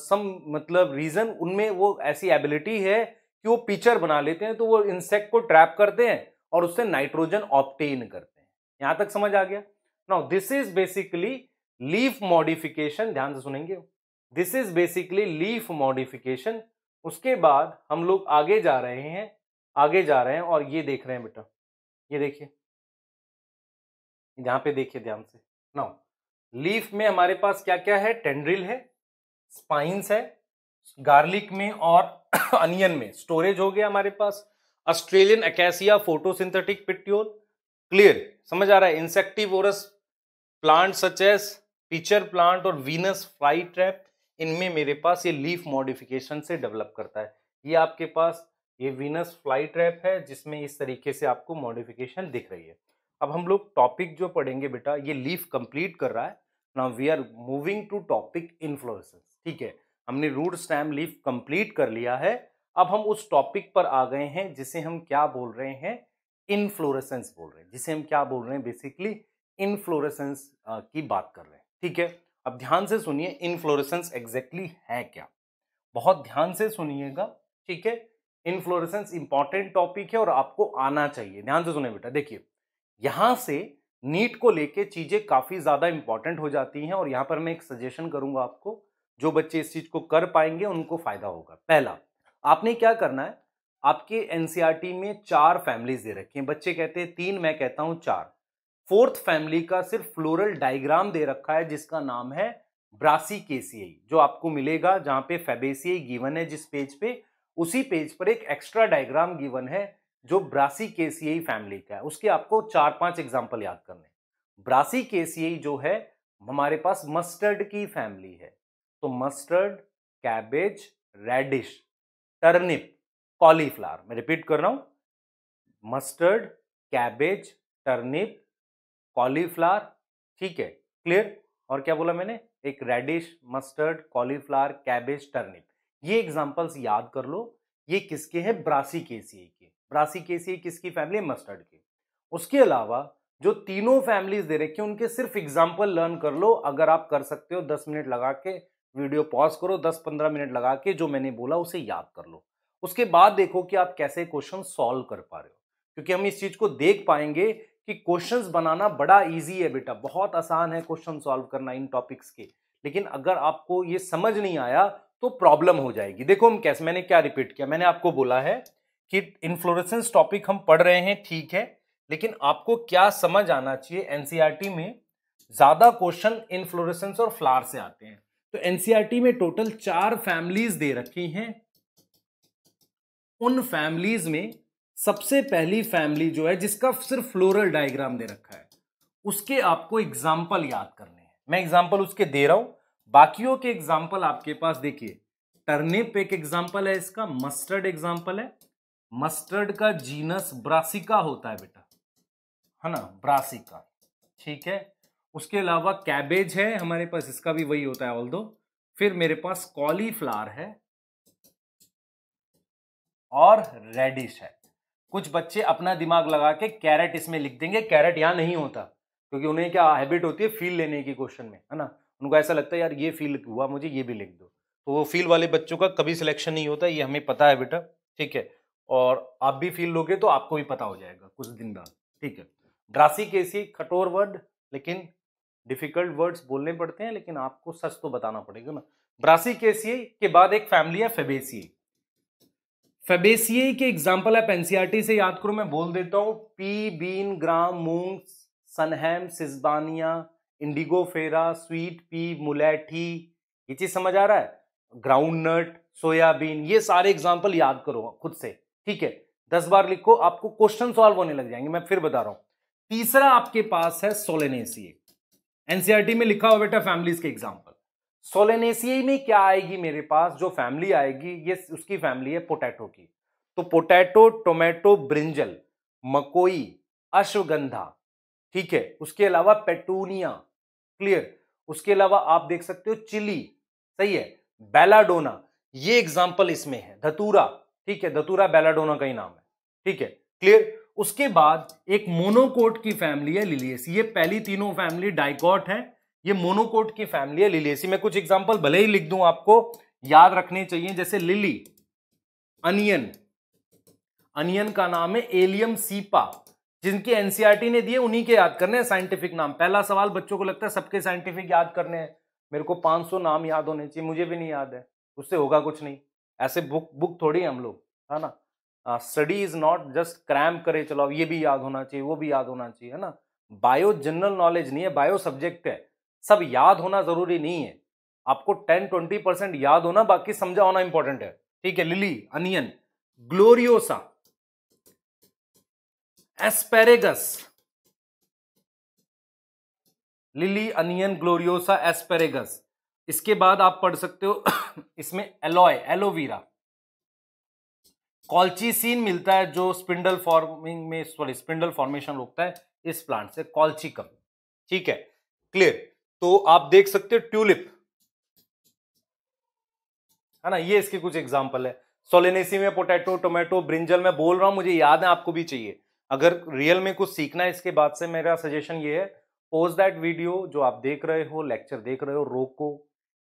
सम मतलब रीजन उनमें वो ऐसी एबिलिटी है कि वो पिचर बना लेते हैं तो वो इंसेक्ट को ट्रैप करते हैं और उससे नाइट्रोजन ऑप्टेन करते हैं यहां तक समझ आ गया now this is basically leaf modification ध्यान से सुनेंगे this is basically leaf modification उसके बाद हम लोग आगे जा रहे हैं आगे जा रहे हैं और ये देख रहे हैं बेटा ये देखिए यहां पे देखिए ध्यान से नाउ लीफ में हमारे पास क्या क्या है टेंड्रिल है स्पाइंस है गार्लिक में और अनियन में स्टोरेज हो गया हमारे पास Australian acacia photosynthetic petiole clear समझ आ रहा है insectivorous plant such as pitcher plant और वीनस फ्लाई ट्रैप इनमें मेरे पास ये लीफ मॉडिफिकेशन से डेवलप करता है ये आपके पास ये वीनस फ्लाई ट्रैप है जिसमें इस तरीके से आपको मॉडिफिकेशन दिख रही है अब हम लोग टॉपिक जो पढ़ेंगे बेटा ये लीफ कंप्लीट कर रहा है now we are moving to topic inflorescence ठीक है हमने रूट स्टैम लीफ कंप्लीट कर लिया है अब हम उस टॉपिक पर आ गए हैं जिसे हम क्या बोल रहे हैं इन्फ्लोरेसेंस बोल रहे हैं जिसे हम क्या बोल रहे हैं बेसिकली इनफ्लोरेसेंस uh, की बात कर रहे हैं ठीक है अब ध्यान से सुनिए इनफ्लोरेसेंस एग्जैक्टली है क्या बहुत ध्यान से सुनिएगा ठीक है इनफ्लोरेसेंस इंपॉर्टेंट टॉपिक है और आपको आना चाहिए ध्यान से सुने बेटा देखिए यहां से नीट को लेके चीजें काफी ज्यादा इंपॉर्टेंट हो जाती हैं और यहां पर मैं एक सजेशन करूंगा आपको जो बच्चे इस चीज को कर पाएंगे उनको फायदा होगा पहला आपने क्या करना है आपके एनसीआरटी e में चार फैमिलीज दे रखी हैं बच्चे कहते हैं तीन मैं कहता हूं चार फोर्थ फैमिली का सिर्फ फ्लोरल डायग्राम दे रखा है जिसका नाम है ब्रासी केसीआई जो आपको मिलेगा जहां पे फेबेसीआई गिवन है जिस पेज पे उसी पेज पर एक एक्स्ट्रा डायग्राम गिवन है जो ब्रासी केसीआई फैमिली का है उसके आपको चार पांच एग्जाम्पल याद करने ब्रासी केसीआई जो है हमारे पास मस्टर्ड की फैमिली है तो mustard cabbage radish turnip cauliflower मैं रिपीट कर रहा हूं मस्टर्ड कैबेज टर्निप कॉलीफ्लावर ठीक है क्लियर और क्या बोला मैंने एक radish mustard cauliflower cabbage turnip ये एग्जाम्पल्स याद कर लो ये किसके हैं ब्रासी केसीए के ब्रासी केसीए किसकी फैमिली है मस्टर्ड के उसके अलावा जो तीनों फैमिलीज दे रखी उनके सिर्फ एग्जाम्पल लर्न कर लो अगर आप कर सकते हो दस मिनट लगा के वीडियो पॉज करो दस पंद्रह मिनट लगा के जो मैंने बोला उसे याद कर लो उसके बाद देखो कि आप कैसे क्वेश्चन सॉल्व कर पा रहे हो क्योंकि हम इस चीज को देख पाएंगे कि क्वेश्चंस बनाना बड़ा इजी है बेटा बहुत आसान है क्वेश्चन सॉल्व करना इन टॉपिक्स के लेकिन अगर आपको ये समझ नहीं आया तो प्रॉब्लम हो जाएगी देखो हम कैसे मैंने क्या रिपीट किया मैंने आपको बोला है कि इन्फ्लोरेसेंस टॉपिक हम पढ़ रहे हैं ठीक है लेकिन आपको क्या समझ आना चाहिए एन e में ज़्यादा क्वेश्चन इन्फ्लोरेसेंस और फ्लार से आते हैं तो एन e में टोटल चार फैमिलीज दे रखी हैं उन फैमिलीज में सबसे पहली फैमिली जो है जिसका सिर्फ फ्लोरल डायग्राम दे रखा है उसके आपको एग्जाम्पल याद करने हैं मैं एग्जाम्पल उसके दे रहा हूं बाकियों के एग्जाम्पल आपके पास देखिए टर्निप एक एग्जाम्पल है इसका मस्टर्ड एग्जाम्पल है मस्टर्ड का जीनस ब्रासिका होता है बेटा है ना ब्रासिका ठीक है उसके अलावा कैबेज है हमारे पास इसका भी वही होता है ऑल दो फिर मेरे पास कॉलीफ्लावर है और रेडिश है कुछ बच्चे अपना दिमाग लगा के कैरेट इसमें लिख देंगे कैरेट यहाँ नहीं होता क्योंकि उन्हें क्या हैबिट होती है फील लेने की क्वेश्चन में है ना उनको ऐसा लगता है यार ये फील हुआ मुझे ये भी लिख दो तो वो फील वाले बच्चों का कभी सिलेक्शन नहीं होता ये हमें पता है बेटा ठीक है और आप भी फील लोगे तो आपको भी पता हो जाएगा कुछ दिन बाद ठीक है ड्रासी केसी कठोर वर्ड लेकिन डिफिकल्ट वर्ड्स बोलने पड़ते हैं लेकिन आपको सच तो बताना पड़ेगा ना ब्रासी केसी के बाद एक फैमिली है फेबेसी फेबेसिए के एग्जाम्पल आप एनसीआरटी से याद करो मैं बोल देता हूँ pea bean gram moong sunn hemp Sesbania Indigofera sweet pea मुलैठी ये चीज समझ आ रहा है ग्राउंड नट सोयाबीन ये सारे एग्जाम्पल याद करो खुद से ठीक है दस बार लिखो आपको क्वेश्चन सॉल्व होने लग जाएंगे मैं फिर बता रहा हूँ तीसरा आपके पास है सोलेनेसिए एनसीआरटी e में लिखा हुआ बेटा फैमिलीज के एग्जाम्पल सोलेनेसियई में क्या आएगी मेरे पास जो फैमिली आएगी ये उसकी फैमिली है पोटैटो की तो पोटैटो टोमेटो ब्रिंजल मकोई अश्वगंधा ठीक है उसके अलावा पेटूनिया क्लियर उसके अलावा आप देख सकते हो चिली सही है बेलाडोना ये एग्जाम्पल इसमें है धतूरा ठीक है धतूरा बेलाडोना का ही नाम है ठीक है क्लियर उसके बाद एक मोनोकोट की फैमिली है लिलियस ये पहली तीनों फैमिली डाइकॉट है ये मोनोकोट की फैमिली है लिलेसी मैं कुछ एग्जाम्पल भले ही लिख दूं आपको याद रखने चाहिए जैसे लिली अनियन अनियन का नाम है एलियम सीपा जिनकी एनसीईआरटी ने दिए उन्हीं के याद करने हैं साइंटिफिक नाम पहला सवाल बच्चों को लगता है सबके साइंटिफिक याद करने हैं मेरे को 500 नाम याद होने चाहिए मुझे भी नहीं याद है उससे होगा कुछ नहीं ऐसे बुक बुक थोड़ी हम लोग है ना study is not just cram करे चलो ये भी याद होना चाहिए वो भी याद होना चाहिए है ना बायो जनरल नॉलेज नहीं है बायो सब्जेक्ट है सब याद होना जरूरी नहीं है आपको टेन ट्वेंटी परसेंट याद होना बाकी समझा होना इंपॉर्टेंट है ठीक है lily onion gloriosa asparagus lily onion gloriosa asparagus इसके बाद आप पढ़ सकते हो इसमें एलोय एलोवेरा कॉल्चीसीन मिलता है जो स्पिंडल फॉर्मिंग में सॉरी स्पिंडल फॉर्मेशन रोकता है इस प्लांट से कॉल्चिकम ठीक है क्लियर तो आप देख सकते हो ट्यूलिप है ना ये इसके कुछ एग्जाम्पल है सोलेनेसी में पोटैटो टोमेटो ब्रिंजल में बोल रहा हूं मुझे याद है आपको भी चाहिए अगर रियल में कुछ सीखना है इसके बाद से मेरा सजेशन ये है पोज दैट वीडियो जो आप देख रहे हो लेक्चर देख रहे हो रोको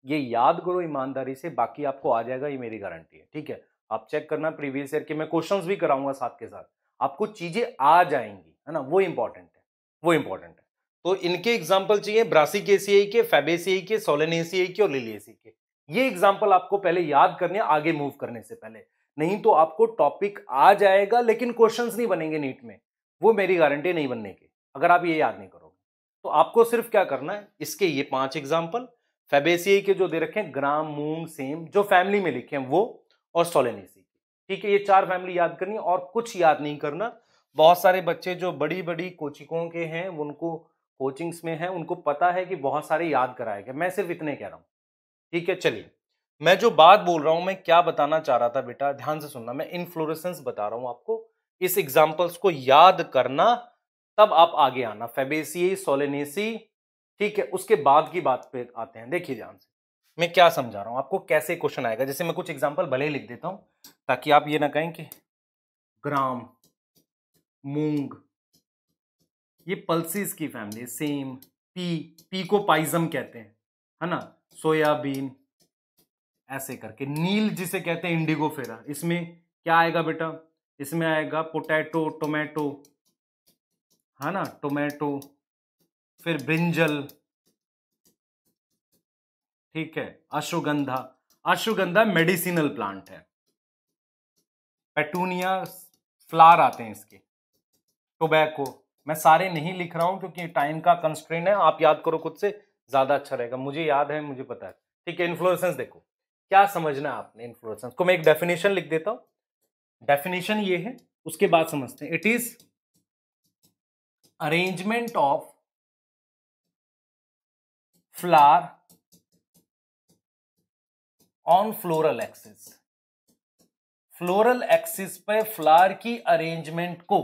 ये याद करो ईमानदारी से बाकी आपको आ जाएगा ये मेरी गारंटी है ठीक है आप चेक करना प्रीवियस ईयर के मैं क्वेश्चन भी कराऊंगा साथ के साथ आपको चीजें आ जाएंगी है ना वो इंपॉर्टेंट है वो इंपॉर्टेंट है तो इनके एग्जाम्पल चाहिए एसीआई के फेबेसीआई के सोलेनेसीआई के और एसी के ये एग्जाम्पल आपको पहले याद करने आगे मूव करने से पहले नहीं तो आपको टॉपिक आ जाएगा लेकिन क्वेश्चन नहीं बनेंगे नीट में वो मेरी गारंटी नहीं बनने की अगर आप ये याद नहीं करोगे तो आपको सिर्फ क्या करना है इसके ये पांच एग्जाम्पल फेबेसीआई के जो दे रखे हैं ग्राम मूंग सेम जो फैमिली में लिखे हैं वो और सोलेनेसी ठीक है ये चार फैमिली याद करनी और कुछ याद नहीं करना बहुत सारे बच्चे जो बड़ी बड़ी कोचिकों के हैं उनको कोचिंग्स में हैं उनको पता है कि बहुत सारे याद कराएगा मैं सिर्फ इतने कह रहा हूँ ठीक है चलिए मैं जो बात बोल रहा हूँ मैं क्या बताना चाह रहा था बेटा ध्यान से सुनना मैं इन्फ्लोरेसेंस बता रहा हूँ आपको इस एग्जाम्पल्स को याद करना तब आप आगे आना फेबेसी सोलेनेसी ठीक है उसके बाद की बात पे आते हैं देखिए ध्यान से मैं क्या समझा रहा हूँ आपको कैसे क्वेश्चन आएगा जैसे मैं कुछ एग्जाम्पल भले ही लिख देता हूँ ताकि आप ये ना कहें कि ग्राम मूंग ये पल्सिस की फैमिली सेम पी पी को पाइजम कहते हैं है ना सोयाबीन ऐसे करके नील जिसे कहते हैं इंडिगो फेरा इसमें क्या आएगा बेटा इसमें आएगा पोटैटो टोमेटो है ना टोमेटो फिर ब्रिंजल ठीक है अश्वगंधा अश्वगंधा मेडिसिनल प्लांट है पेटूनिया फ्लार आते हैं इसके टोबैको मैं सारे नहीं लिख रहा हूँ क्योंकि टाइम का कंस्ट्रेन है आप याद करो खुद से ज़्यादा अच्छा रहेगा मुझे याद है मुझे पता है ठीक है इन्फ्लुएंसेंस देखो क्या समझना आपने इन्फ्लुएंसेंस को मैं एक डेफिनेशन लिख देता हूँ डेफिनेशन ये है उसके बाद समझते हैं it is arrangement of flower on floral axis floral axis पे फ्लार की अरेंजमेंट को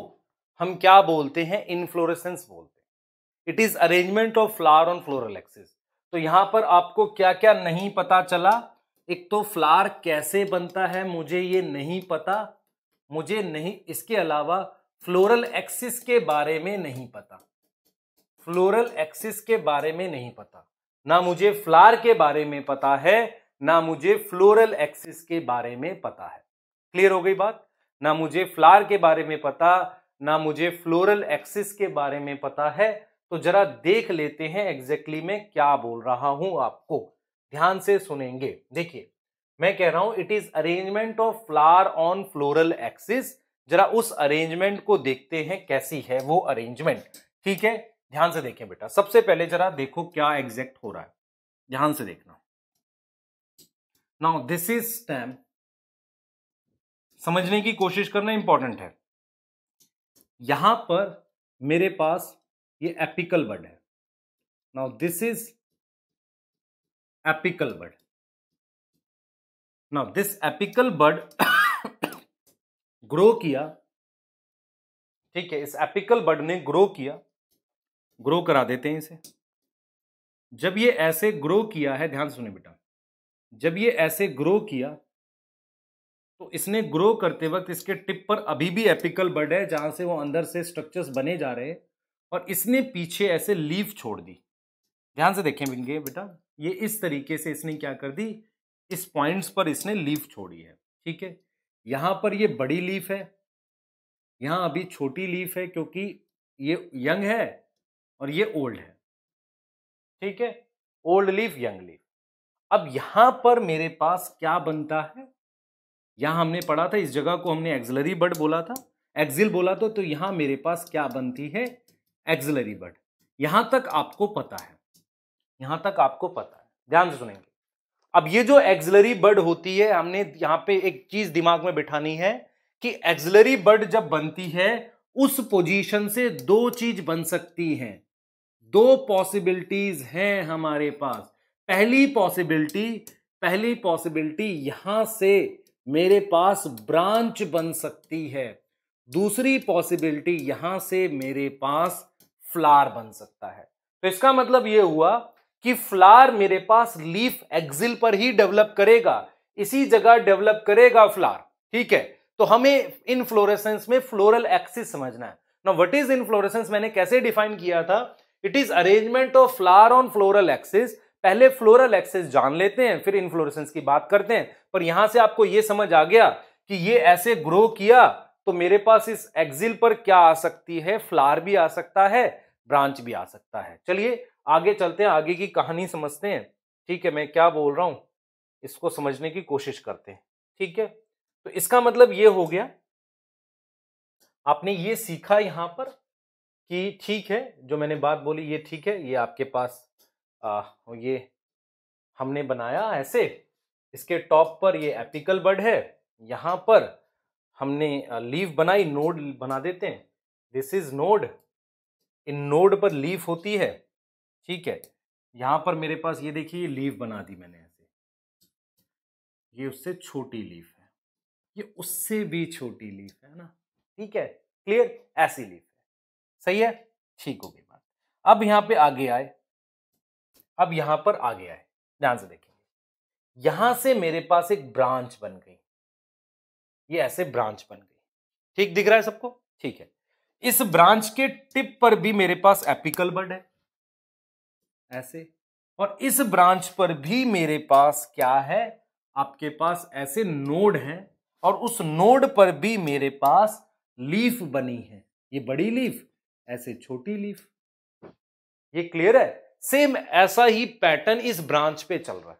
हम क्या बोलते हैं इनफ्लोरेसेंस बोलते हैं it is arrangement of flower on floral axis तो यहां पर आपको क्या क्या नहीं पता चला एक तो फ्लावर कैसे बनता है मुझे ये नहीं पता मुझे नहीं इसके अलावा फ्लोरल एक्सिस के बारे में नहीं पता फ्लोरल एक्सिस के बारे में नहीं पता ना मुझे फ्लार के बारे में पता है ना मुझे फ्लोरल एक्सिस के बारे में पता है क्लियर हो गई बात ना मुझे फ्लार के बारे में पता ना मुझे फ्लोरल एक्सिस के बारे में पता है तो जरा देख लेते हैं एग्जैक्टली exactly मैं क्या बोल रहा हूं आपको ध्यान से सुनेंगे देखिए मैं कह रहा हूं it is arrangement of flower on floral axis जरा उस अरेंजमेंट को देखते हैं कैसी है वो अरेंजमेंट ठीक है ध्यान से देखें बेटा सबसे पहले जरा देखो क्या एग्जैक्ट हो रहा है ध्यान से देखना नाउ दिस इज स्टैम समझने की कोशिश करना इंपॉर्टेंट है यहां पर मेरे पास ये एपिकल बर्ड है now this is apical bud now this apical bud grow किया ठीक है इस एपिकल बर्ड ने ग्रो किया ग्रो करा देते हैं इसे जब ये ऐसे ग्रो किया है ध्यान सुने बेटा जब ये ऐसे ग्रो किया तो इसने ग्रो करते वक्त इसके टिप पर अभी भी एपिकल बर्ड है जहाँ से वो अंदर से स्ट्रक्चर्स बने जा रहे हैं और इसने पीछे ऐसे लीव छोड़ दी ध्यान से देखें बिंगे बेटा ये इस तरीके से इसने क्या कर दी इस पॉइंट्स पर इसने लीव छोड़ी है ठीक है यहाँ पर ये बड़ी लीफ है यहाँ अभी छोटी लीफ है क्योंकि ये यंग है और ये ओल्ड है ठीक है ओल्ड लीफ यंग लीफ अब यहाँ पर मेरे पास क्या बनता है यहाँ हमने पढ़ा था इस जगह को हमने एक्सलरी बर्ड बोला था एक्सिल बोला था तो, तो यहाँ मेरे पास क्या बनती है एक्सलरी बर्ड यहाँ तक आपको पता है यहाँ तक आपको पता है ध्यान से सुनेंगे अब ये जो एक्जलरी बर्ड होती है हमने यहाँ पे एक चीज दिमाग में बिठानी है कि एक्सलरी बर्ड जब बनती है उस पोजीशन से दो चीज बन सकती हैं दो पॉसिबिलिटीज हैं हमारे पास पहली पॉसिबिलिटी पहली पॉसिबिलिटी यहां से मेरे पास ब्रांच बन सकती है दूसरी पॉसिबिलिटी यहां से मेरे पास फ्लार बन सकता है तो इसका मतलब यह हुआ कि फ्लार मेरे पास लीफ एक्सिल पर ही डेवलप करेगा इसी जगह डेवलप करेगा फ्लार ठीक है तो हमें इन फ्लोरेसेंस में फ्लोरल एक्सिस समझना है ना व्हाट इज इन फ्लोरेसेंस मैंने कैसे डिफाइन किया था it is arrangement of flower on floral axis पहले फ्लोरल एक्सेस जान लेते हैं फिर इनफ्लोरसेंस की बात करते हैं पर यहां से आपको यह समझ आ गया कि ये ऐसे ग्रो किया तो मेरे पास इस एक्सिल पर क्या आ सकती है फ्लावर भी आ सकता है ब्रांच भी आ सकता है चलिए आगे चलते हैं आगे की कहानी समझते हैं ठीक है मैं क्या बोल रहा हूं इसको समझने की कोशिश करते हैं ठीक है तो इसका मतलब ये हो गया आपने ये सीखा यहां पर कि ठीक है जो मैंने बात बोली ये ठीक है ये आपके पास आ, ये हमने बनाया ऐसे इसके टॉप पर ये एपिकल बर्ड है यहाँ पर हमने लीव बनाई नोड बना देते हैं दिस इज नोड इन नोड पर लीफ होती है ठीक है यहाँ पर मेरे पास ये देखिए लीव बना दी मैंने ऐसे ये उससे छोटी लीफ है ये उससे भी छोटी लीफ है ना ठीक है क्लियर ऐसी लीफ है सही है ठीक होगी बात अब यहाँ पे आगे आए अब यहां पर आ गया है ध्यान से देखेंगे यहां से मेरे पास एक ब्रांच बन गई ये ऐसे ब्रांच बन गई ठीक दिख रहा है सबको ठीक है इस ब्रांच के टिप पर भी मेरे पास एपिकल बड है ऐसे और इस ब्रांच पर भी मेरे पास क्या है आपके पास ऐसे नोड हैं और उस नोड पर भी मेरे पास लीफ बनी है ये बड़ी लीफ ऐसे छोटी लीफ ये क्लियर है सेम ऐसा ही पैटर्न इस ब्रांच पे चल रहा है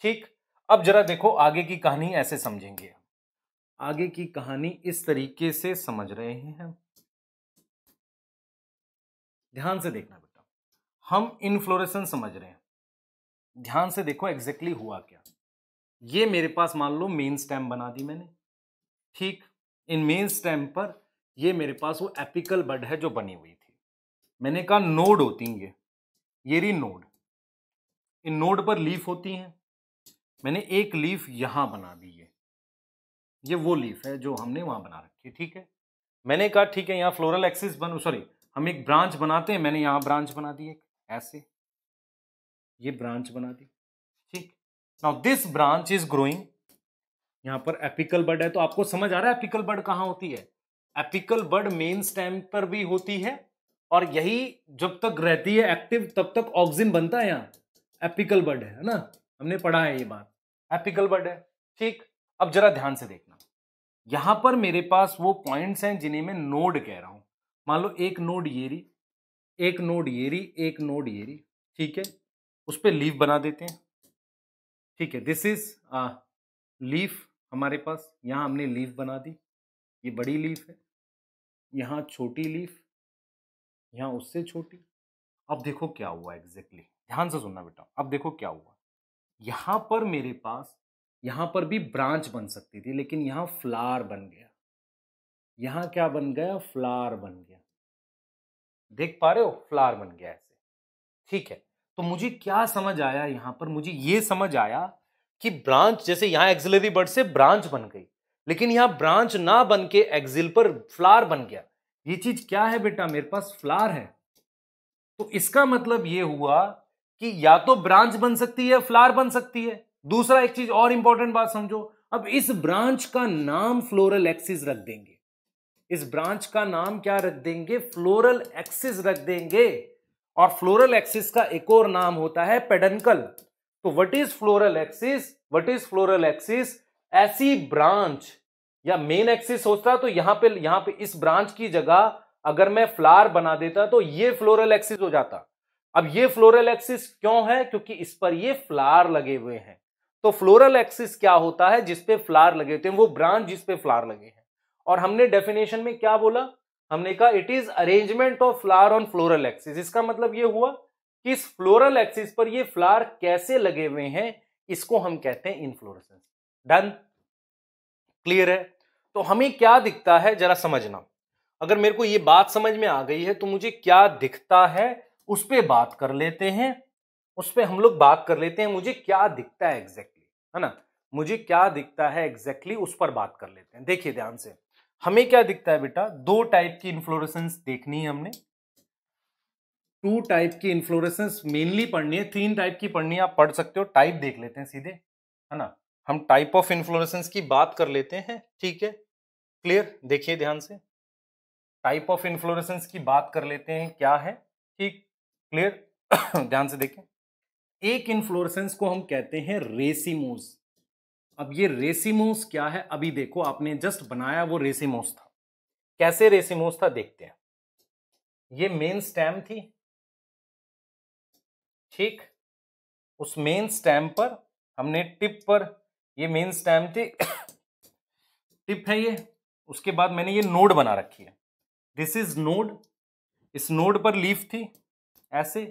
ठीक अब जरा देखो आगे की कहानी ऐसे समझेंगे आगे की कहानी इस तरीके से समझ रहे हैं हम ध्यान से देखना बेटा हम इनफ्लोरेसन समझ रहे हैं ध्यान से देखो एग्जैक्टली exactly हुआ क्या ये मेरे पास मान लो मेन स्टैम बना दी मैंने ठीक इन मेन स्टैम पर ये मेरे पास वो एपिकल बड है जो बनी हुई थी मैंने कहा नोड होती है ये रही नोड इन नोड पर लीफ होती हैं मैंने एक लीफ यहाँ बना दी है ये वो लीफ है जो हमने वहाँ बना रखी है ठीक है मैंने कहा ठीक है यहाँ फ्लोरल एक्सिस बन सॉरी हम एक ब्रांच बनाते हैं मैंने यहाँ ब्रांच बना दी एक ऐसे ये ब्रांच बना दी ठीक now this branch is growing यहाँ पर एपिकल बर्ड है तो आपको समझ आ रहा है एपिकल बर्ड कहाँ होती है एपिकल बर्ड मेन स्टेम पर भी होती है और यही जब तक रहती है एक्टिव तब तक ऑक्सिन बनता है यहाँ एपिकल बर्ड है ना हमने पढ़ा है ये बात एपिकल बर्ड है ठीक अब जरा ध्यान से देखना यहाँ पर मेरे पास वो पॉइंट्स हैं जिन्हें मैं नोड कह रहा हूँ मान लो एक नोड येरी एक नोड येरी एक नोड येरी ठीक है उस पर लीव बना देते हैं ठीक है दिस इज लीफ हमारे पास यहाँ हमने लीफ बना दी ये बड़ी लीफ है यहाँ छोटी लीफ यहाँ उससे छोटी अब देखो क्या हुआ एग्जैक्टली ध्यान से सुनना बेटा अब देखो क्या हुआ यहाँ पर मेरे पास यहाँ पर भी ब्रांच बन सकती थी लेकिन यहाँ फ्लार बन गया यहाँ क्या बन गया फ्लार बन गया देख पा रहे हो फ्लार बन गया ऐसे ठीक है तो मुझे क्या समझ आया यहाँ पर मुझे ये समझ आया कि ब्रांच जैसे यहाँ एक्सिलरी बर्ड से ब्रांच बन गई लेकिन यहाँ ब्रांच ना बन के एक्सिल पर फ्लार बन गया ये चीज क्या है बेटा मेरे पास फ्लार है तो इसका मतलब ये हुआ कि या तो ब्रांच बन सकती है फ्लार बन सकती है दूसरा एक चीज और इंपॉर्टेंट बात समझो अब इस ब्रांच का नाम फ्लोरल एक्सिस रख देंगे इस ब्रांच का नाम क्या रख देंगे फ्लोरल एक्सिस रख देंगे और फ्लोरल एक्सिस का एक और नाम होता है पेडनकल तो what is floral axis what is floral axis ऐसी ब्रांच या मेन एक्सिस होता तो यहां पे यहां पे इस ब्रांच की जगह अगर मैं फ्लावर बना देता तो ये फ्लोरल एक्सिस हो जाता अब ये फ्लोरल एक्सिस क्यों है क्योंकि इस पर ये फ्लावर लगे हुए हैं तो फ्लोरल एक्सिस क्या होता है जिसपे फ्लावर लगे होते हैं वो ब्रांच जिसपे फ्लावर लगे हैं और हमने डेफिनेशन में क्या बोला हमने कहा it is arrangement of flower on floral axis इसका मतलब ये हुआ कि इस फ्लोरल एक्सिस पर ये फ्लावर कैसे लगे हुए हैं इसको हम कहते हैं इनफ्लोरसेंस डन क्लियर है तो हमें क्या दिखता है जरा समझना अगर मेरे को ये बात समझ में आ गई है तो मुझे क्या दिखता है उस पर बात कर लेते हैं उस पर हम लोग बात कर लेते हैं मुझे क्या दिखता है एग्जैक्टली है ना मुझे क्या दिखता है एग्जैक्टली उस पर बात कर लेते हैं देखिए ध्यान से हमें क्या दिखता है बेटा दो टाइप की इन्फ्लोरेसेंस देखनी है हमने टू टाइप की इन्फ्लोरेसेंस मेनली पढ़नी है तीन टाइप की पढ़नी है आप पढ़ सकते हो टाइप देख लेते हैं सीधे है ना हम टाइप ऑफ इन्फ्लोरेसेंस की बात कर लेते हैं ठीक है क्लियर देखिए ध्यान से टाइप ऑफ इन्फ्लोरेसेंस की बात कर लेते हैं क्या है ठीक क्लियर ध्यान से देखें एक इन्फ्लोरेसेंस को हम कहते हैं रेसिमोस अब ये रेसिमोस क्या है अभी देखो आपने जस्ट बनाया वो रेसिमोस था कैसे रेसिमोस था देखते हैं ये मेन स्टैम थी ठीक उस मेन स्टैम पर हमने टिप पर ये मेन स्टैम्प स्टैम टिप है ये उसके बाद मैंने ये नोड बना रखी है दिस इज नोड इस नोड पर लीफ थी ऐसे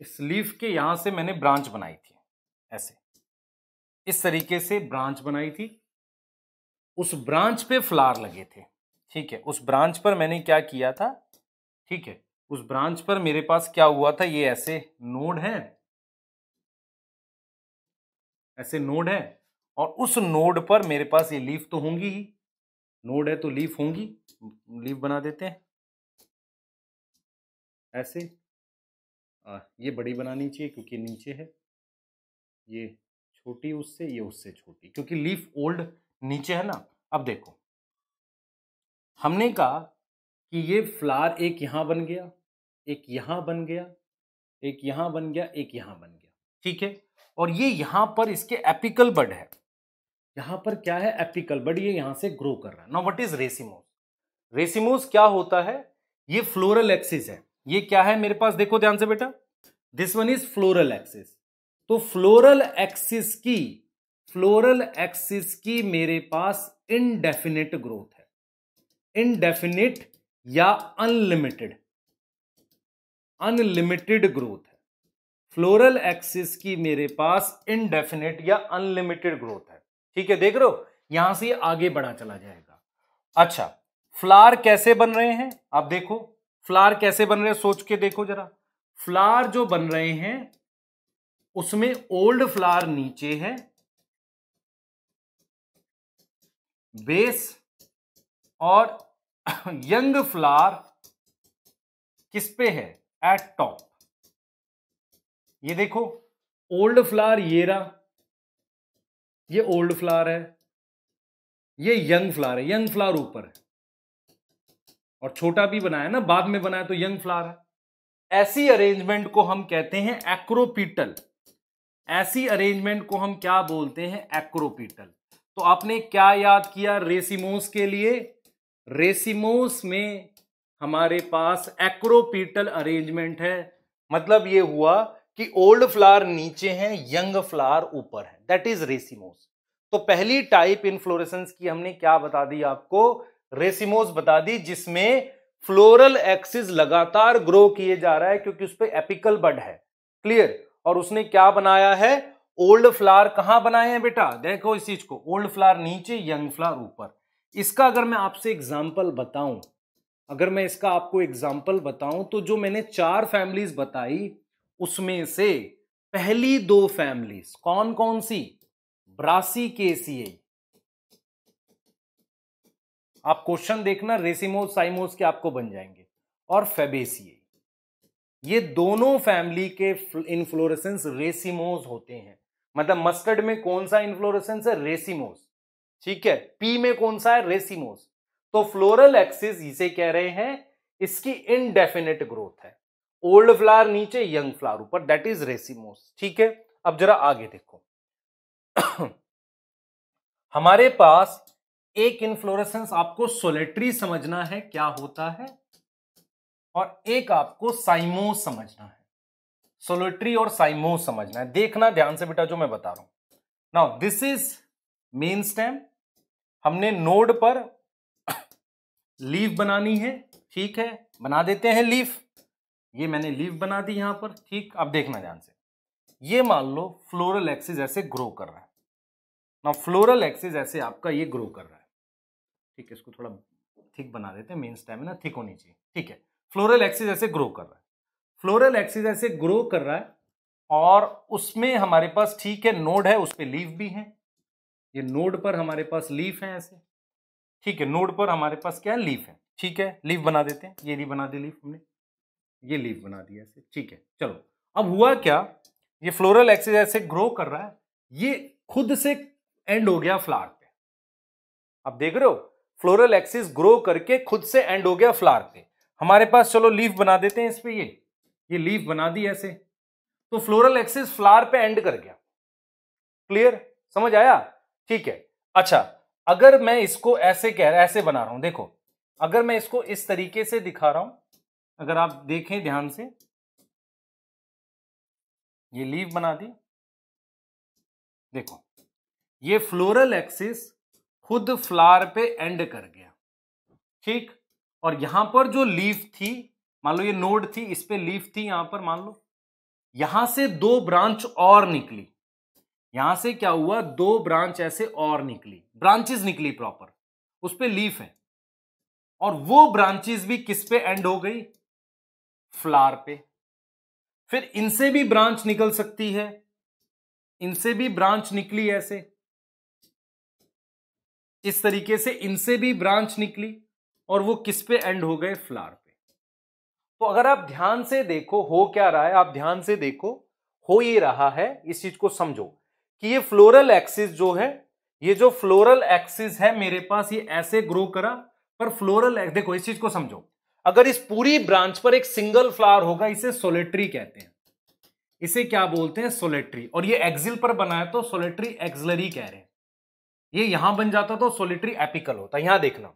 इस लीफ के यहां से मैंने ब्रांच बनाई थी ऐसे इस तरीके से ब्रांच बनाई थी उस ब्रांच पे फ्लावर लगे थे ठीक है उस ब्रांच पर मैंने क्या किया था ठीक है उस ब्रांच पर मेरे पास क्या हुआ था ये ऐसे नोड है ऐसे नोड है और उस नोड पर मेरे पास ये लीफ तो होंगी ही नोड है तो लीफ होंगी लीफ बना देते हैं ऐसे आ, ये बड़ी बनानी चाहिए क्योंकि नीचे है ये छोटी उससे ये उससे छोटी क्योंकि लीफ ओल्ड नीचे है ना अब देखो हमने कहा कि ये फ्लार एक यहां बन गया एक यहां बन गया एक यहां बन गया एक यहां बन गया ठीक है और ये यहां पर इसके एपिकल बड है यहां पर क्या है एपिकल बट ये यहां से ग्रो कर रहा है now what is racemose racemose क्या होता है ये फ्लोरल एक्सिस है ये क्या है मेरे पास देखो ध्यान से बेटा this one is floral axis तो फ्लोरल एक्सिस की फ्लोरल एक्सिस की मेरे पास इनडेफिनेट ग्रोथ है इनडेफिनेट या अनलिमिटेड अनलिमिटेड ग्रोथ है फ्लोरल एक्सिस की मेरे पास इनडेफिनेट या अनलिमिटेड ग्रोथ है ठीक है देख रहे हो यहां से आगे बढ़ा चला जाएगा अच्छा फ्लार कैसे बन रहे हैं आप देखो फ्लार कैसे बन रहे हैं सोच के देखो जरा फ्लार जो बन रहे हैं उसमें ओल्ड फ्लार नीचे है बेस और यंग फ्लार किस पे है एट टॉप ये देखो ओल्ड फ्लार ये रहा ये ओल्ड फ्लावर है ये यंग फ्लावर है यंग फ्लावर ऊपर है और छोटा भी बनाया ना बाद में बनाया तो यंग फ्लावर है ऐसी अरेंजमेंट को हम कहते हैं एक्रोपीटल ऐसी अरेंजमेंट को हम क्या बोलते हैं एक्रोपीटल तो आपने क्या याद किया रेसिमोस के लिए रेसिमोस में हमारे पास एक्रोपीटल अरेंजमेंट है मतलब ये हुआ कि ओल्ड फ्लावर नीचे हैं यंग फ्लावर ऊपर है दैट इज रेसिमोस तो पहली टाइप इनफ्लोरेसेंस की हमने क्या बता दी आपको रेसिमोस बता दी जिसमें फ्लोरल एक्सिस लगातार ग्रो किए जा रहा है क्योंकि उस पर एपिकल बड है क्लियर और उसने क्या बनाया है ओल्ड फ्लावर कहां बनाए हैं बेटा देखो इस चीज को ओल्ड फ्लावर नीचे यंग फ्लावर ऊपर इसका अगर मैं आपसे एग्जाम्पल बताऊं अगर मैं इसका आपको एग्जाम्पल बताऊं तो जो मैंने चार फैमिलीज बताई उसमें से पहली दो फैमिलीज कौन कौन सी हम्म। ब्रासी केसीए आप क्वेश्चन देखना रेसिमोस साइमोस के आपको बन जाएंगे और फेबेसिए ये दोनों फैमिली के इन्फ्लोरेसेंस रेसिमोस होते हैं मतलब मस्टर्ड में कौन सा इन्फ्लोरेसेंस है रेसिमोस ठीक है पी में कौन सा है रेसिमोस तो फ्लोरल एक्सिस इसे कह रहे हैं इसकी इनडेफिनेट ग्रोथ है ओल्ड फ्लावर नीचे यंग फ्लावर ऊपर दैट इज रेसिमोस ठीक है अब जरा आगे देखो हमारे पास एक इन्फ्लोरेसेंस आपको सोलेट्री समझना है क्या होता है और एक आपको साइमो समझना है सोलेट्री और साइमो समझना है देखना ध्यान से बेटा जो मैं बता रहा हूं now this is main stem हमने नोड पर लीफ बनानी है ठीक है बना देते हैं लीफ ये मैंने लीव बना दी यहाँ पर ठीक अब देखना ध्यान से ये मान लो फ्लोरल एक्सिस ऐसे ग्रो कर रहा है ना फ्लोरल एक्सिस ऐसे आपका ये ग्रो कर रहा है ठीक है इसको थोड़ा थिक बना देते हैं मेन स्टेमिना थिक होनी चाहिए ठीक है फ्लोरल एक्सिस ऐसे ग्रो कर रहा है फ्लोरल एक्सिस ऐसे ग्रो कर रहा है और उसमें हमारे पास ठीक है नोड है उस पर लीव भी है ये नोड पर हमारे पास लीफ है ऐसे ठीक है नोड पर हमारे पास क्या है लीफ है ठीक है लीफ बना देते हैं ये भी बना दी लीफ हमने ये लीफ बना दिया ऐसे ठीक है चलो अब हुआ क्या ये फ्लोरल एक्सिस ऐसे ग्रो कर रहा है ये खुद से एंड हो गया फ्लार पे आप देख रहे हो फ्लोरल एक्सिस ग्रो करके खुद से एंड हो गया फ्लार पे हमारे पास चलो लीफ बना देते हैं इस पे ये ये लीफ बना दी ऐसे तो फ्लोरल एक्सिस फ्लार पे एंड कर गया क्लियर समझ आया ठीक है अच्छा अगर मैं इसको ऐसे कह रहा ऐसे बना रहा हूं देखो अगर मैं इसको इस तरीके से दिखा रहा हूं अगर आप देखें ध्यान से ये लीव बना दी देखो ये फ्लोरल एक्सिस खुद फ्लावर पे एंड कर गया ठीक और यहां पर जो लीफ थी मान लो ये नोड थी इस पे लीफ थी यहां पर मान लो यहां से दो ब्रांच और निकली यहां से क्या हुआ दो ब्रांच ऐसे और निकली ब्रांचेस निकली प्रॉपर उस पर लीफ है और वो ब्रांचेस भी किस पे एंड हो गई फ्लार पे फिर इनसे भी ब्रांच निकल सकती है इनसे भी ब्रांच निकली ऐसे इस तरीके से इनसे भी ब्रांच निकली और वो किस पे एंड हो गए फ्लार पे तो अगर आप ध्यान से देखो हो क्या रहा है आप ध्यान से देखो हो ये रहा है इस चीज को समझो कि ये फ्लोरल एक्सिस जो है ये जो फ्लोरल एक्सिस है मेरे पास ये ऐसे ग्रो करा पर फ्लोरल देखो इस चीज को समझो अगर इस पूरी ब्रांच पर एक सिंगल फ्लावर होगा इसे सोलेट्री कहते हैं इसे क्या बोलते हैं सोलेट्री और ये एक्सिल पर बनाया तो सोलेट्री एक्सलरी कह रहे हैं ये यहां बन जाता तो सोलेट्री एपिकल होता यहां देखना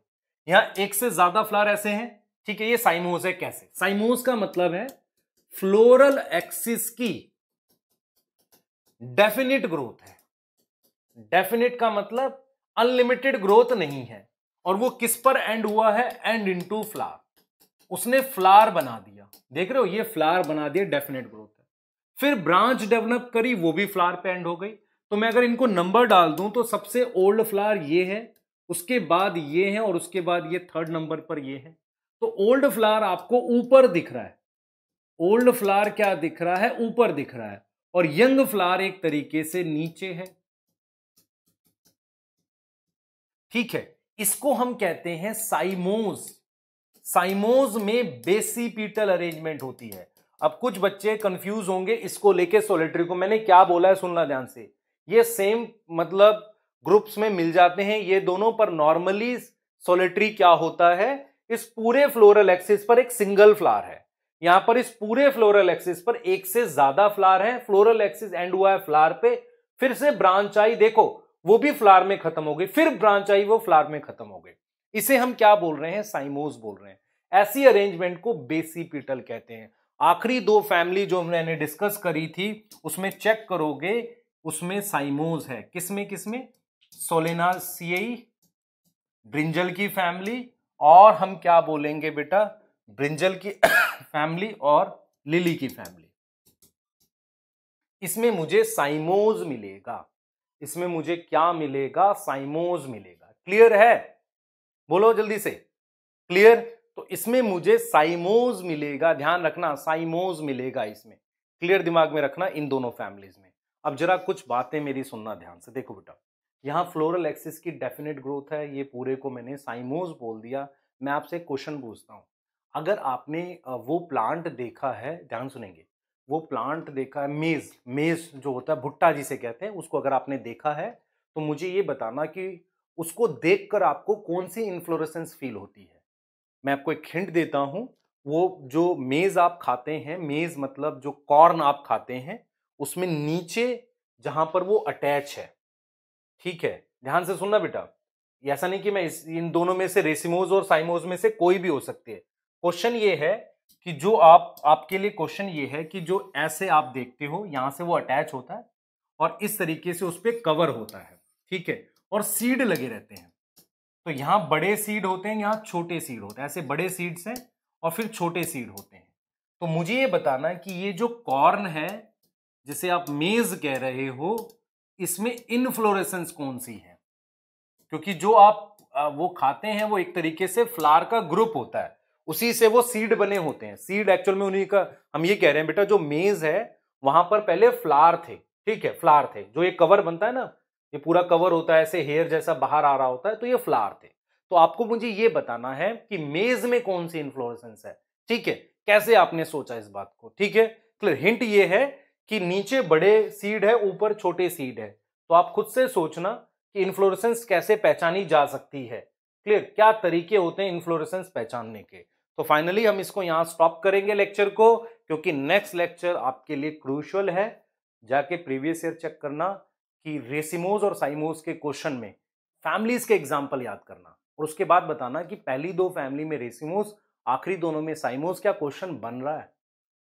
यहां एक से ज्यादा फ्लावर ऐसे हैं ठीक है ये साइमोज है कैसे साइमोज का मतलब है फ्लोरल एक्सिस की डेफिनेट ग्रोथ है डेफिनेट का मतलब अनलिमिटेड ग्रोथ नहीं है और वो किस पर एंड हुआ है एंड इनटू फ्लावर उसने फ्लावर बना दिया देख रहे हो ये फ्लावर बना दिया डेफिनेट ग्रोथ है फिर ब्रांच डेवलप करी वो भी फ्लावर पे एंड हो गई तो मैं अगर इनको नंबर डाल दूं तो सबसे ओल्ड फ्लावर ये है उसके बाद ये है और उसके बाद ये थर्ड नंबर पर ये है तो ओल्ड फ्लावर आपको ऊपर दिख रहा है ओल्ड फ्लावर क्या दिख रहा है ऊपर दिख रहा है और यंग फ्लावर एक तरीके से नीचे है ठीक है इसको हम कहते हैं साइमोज साइमोज में बेसिपिटल अरेंजमेंट होती है अब कुछ बच्चे कंफ्यूज होंगे इसको लेके सोलिट्री को मैंने क्या बोला है सुनना ध्यान से ये सेम मतलब ग्रुप्स में मिल जाते हैं ये दोनों पर नॉर्मली सोलिट्री क्या होता है इस पूरे फ्लोरल एक्सिस पर एक सिंगल फ्लावर है यहां पर इस पूरे फ्लोरल एक्सिस पर एक से ज्यादा फ्लावर है फ्लोरल एक्सिस एंड हुआ है फ्लावर पे फिर से ब्रांच आई देखो वो भी फ्लावर में खत्म हो गई फिर ब्रांच आई वो फ्लावर में खत्म हो गई इसे हम क्या बोल रहे हैं साइमोज बोल रहे हैं ऐसी अरेंजमेंट को बेसिपिटल कहते हैं आखिरी दो फैमिली जो मैंने डिस्कस करी थी उसमें चेक करोगे उसमें साइमोज है किसमें किसमें सोलेनासियई ब्रिंजल की फैमिली और हम क्या बोलेंगे बेटा ब्रिंजल की फैमिली और लिली की फैमिली इसमें मुझे साइमोज मिलेगा इसमें मुझे क्या मिलेगा साइमोज मिलेगा क्लियर है बोलो जल्दी से क्लियर तो इसमें मुझे साइमोज मिलेगा ध्यान रखना साइमोज मिलेगा इसमें क्लियर दिमाग में रखना इन दोनों फैमिलीज में अब जरा कुछ बातें मेरी सुनना ध्यान से देखो बेटा यहाँ फ्लोरल एक्सिस की डेफिनेट ग्रोथ है ये पूरे को मैंने साइमोज बोल दिया मैं आपसे क्वेश्चन पूछता हूँ अगर आपने वो प्लांट देखा है ध्यान सुनेंगे वो प्लांट देखा है मेज़ मेज़ जो होता है भुट्टा जिसे कहते हैं उसको अगर आपने देखा है तो मुझे ये बताना कि उसको देखकर आपको कौन सी इन्फ्लोरेसेंस फील होती है मैं आपको एक हिंट देता हूँ वो जो मेज़ आप खाते हैं मेज़ मतलब जो कॉर्न आप खाते हैं उसमें नीचे जहाँ पर वो अटैच है ठीक है ध्यान से सुनना बेटा ऐसा नहीं कि मैं इस इन दोनों में से रेसिमोज और साइमोज में से कोई भी हो सकती है क्वेश्चन ये है कि जो आप आपके लिए क्वेश्चन ये है कि जो ऐसे आप देखते हो यहाँ से वो अटैच होता है और इस तरीके से उस पर कवर होता है ठीक है और सीड लगे रहते हैं तो यहाँ बड़े सीड होते हैं यहाँ छोटे सीड होते हैं ऐसे बड़े सीड्स हैं और फिर छोटे सीड होते हैं तो मुझे ये बताना कि ये जो कॉर्न है जिसे आप मेज कह रहे हो इसमें इनफ्लोरेसेंस कौन सी है क्योंकि जो आप वो खाते हैं वो एक तरीके से फ्लावर का ग्रुप होता है उसी से वो सीड बने होते हैं सीड एक्चुअल में उन्हीं का हम ये कह रहे हैं बेटा जो मेज है वहां पर पहले फ्लार थे ठीक है फ्लार थे जो ये कवर बनता है ना ये पूरा कवर होता है ऐसे हेयर जैसा बाहर आ रहा होता है तो ये फ्लावर थे तो आपको मुझे ये बताना है कि मेज में कौन सी इन्फ्लोरेसेंस है ठीक है कैसे आपने सोचा इस बात को ठीक है क्लियर हिंट ये है कि नीचे बड़े सीड है ऊपर छोटे सीड है तो आप खुद से सोचना कि इन्फ्लोरेसेंस कैसे पहचानी जा सकती है क्लियर क्या तरीके होते हैं इन्फ्लोरेसेंस पहचानने के तो फाइनली हम इसको यहाँ स्टॉप करेंगे लेक्चर को क्योंकि नेक्स्ट लेक्चर आपके लिए क्रूशल है जाके प्रीवियस ईयर चेक करना कि रेसिमोज और साइमोज के क्वेश्चन में फैमिलीज के एग्जाम्पल याद करना और उसके बाद बताना कि पहली दो फैमिली में रेसिमोज आखिरी दोनों में साइमोज क्या क्वेश्चन बन रहा है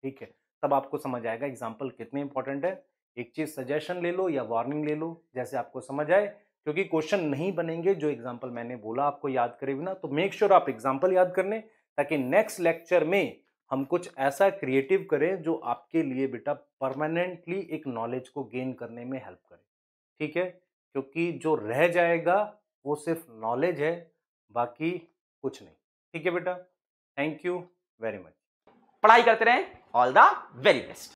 ठीक है तब आपको समझ आएगा एग्जाम्पल कितने इंपॉर्टेंट है एक चीज सजेशन ले लो या वार्निंग ले लो जैसे आपको समझ आए क्योंकि क्वेश्चन नहीं बनेंगे जो एग्जाम्पल मैंने बोला आपको याद करे बिना तो मेक श्योर sure आप एग्जाम्पल याद कर लें ताकि नेक्स्ट लेक्चर में हम कुछ ऐसा क्रिएटिव करें जो आपके लिए बेटा परमानेंटली एक नॉलेज को गेन करने में हेल्प करे ठीक है क्योंकि जो रह जाएगा वो सिर्फ नॉलेज है बाकी कुछ नहीं ठीक है बेटा थैंक यू वेरी मच पढ़ाई करते रहें ऑल द वेरी बेस्ट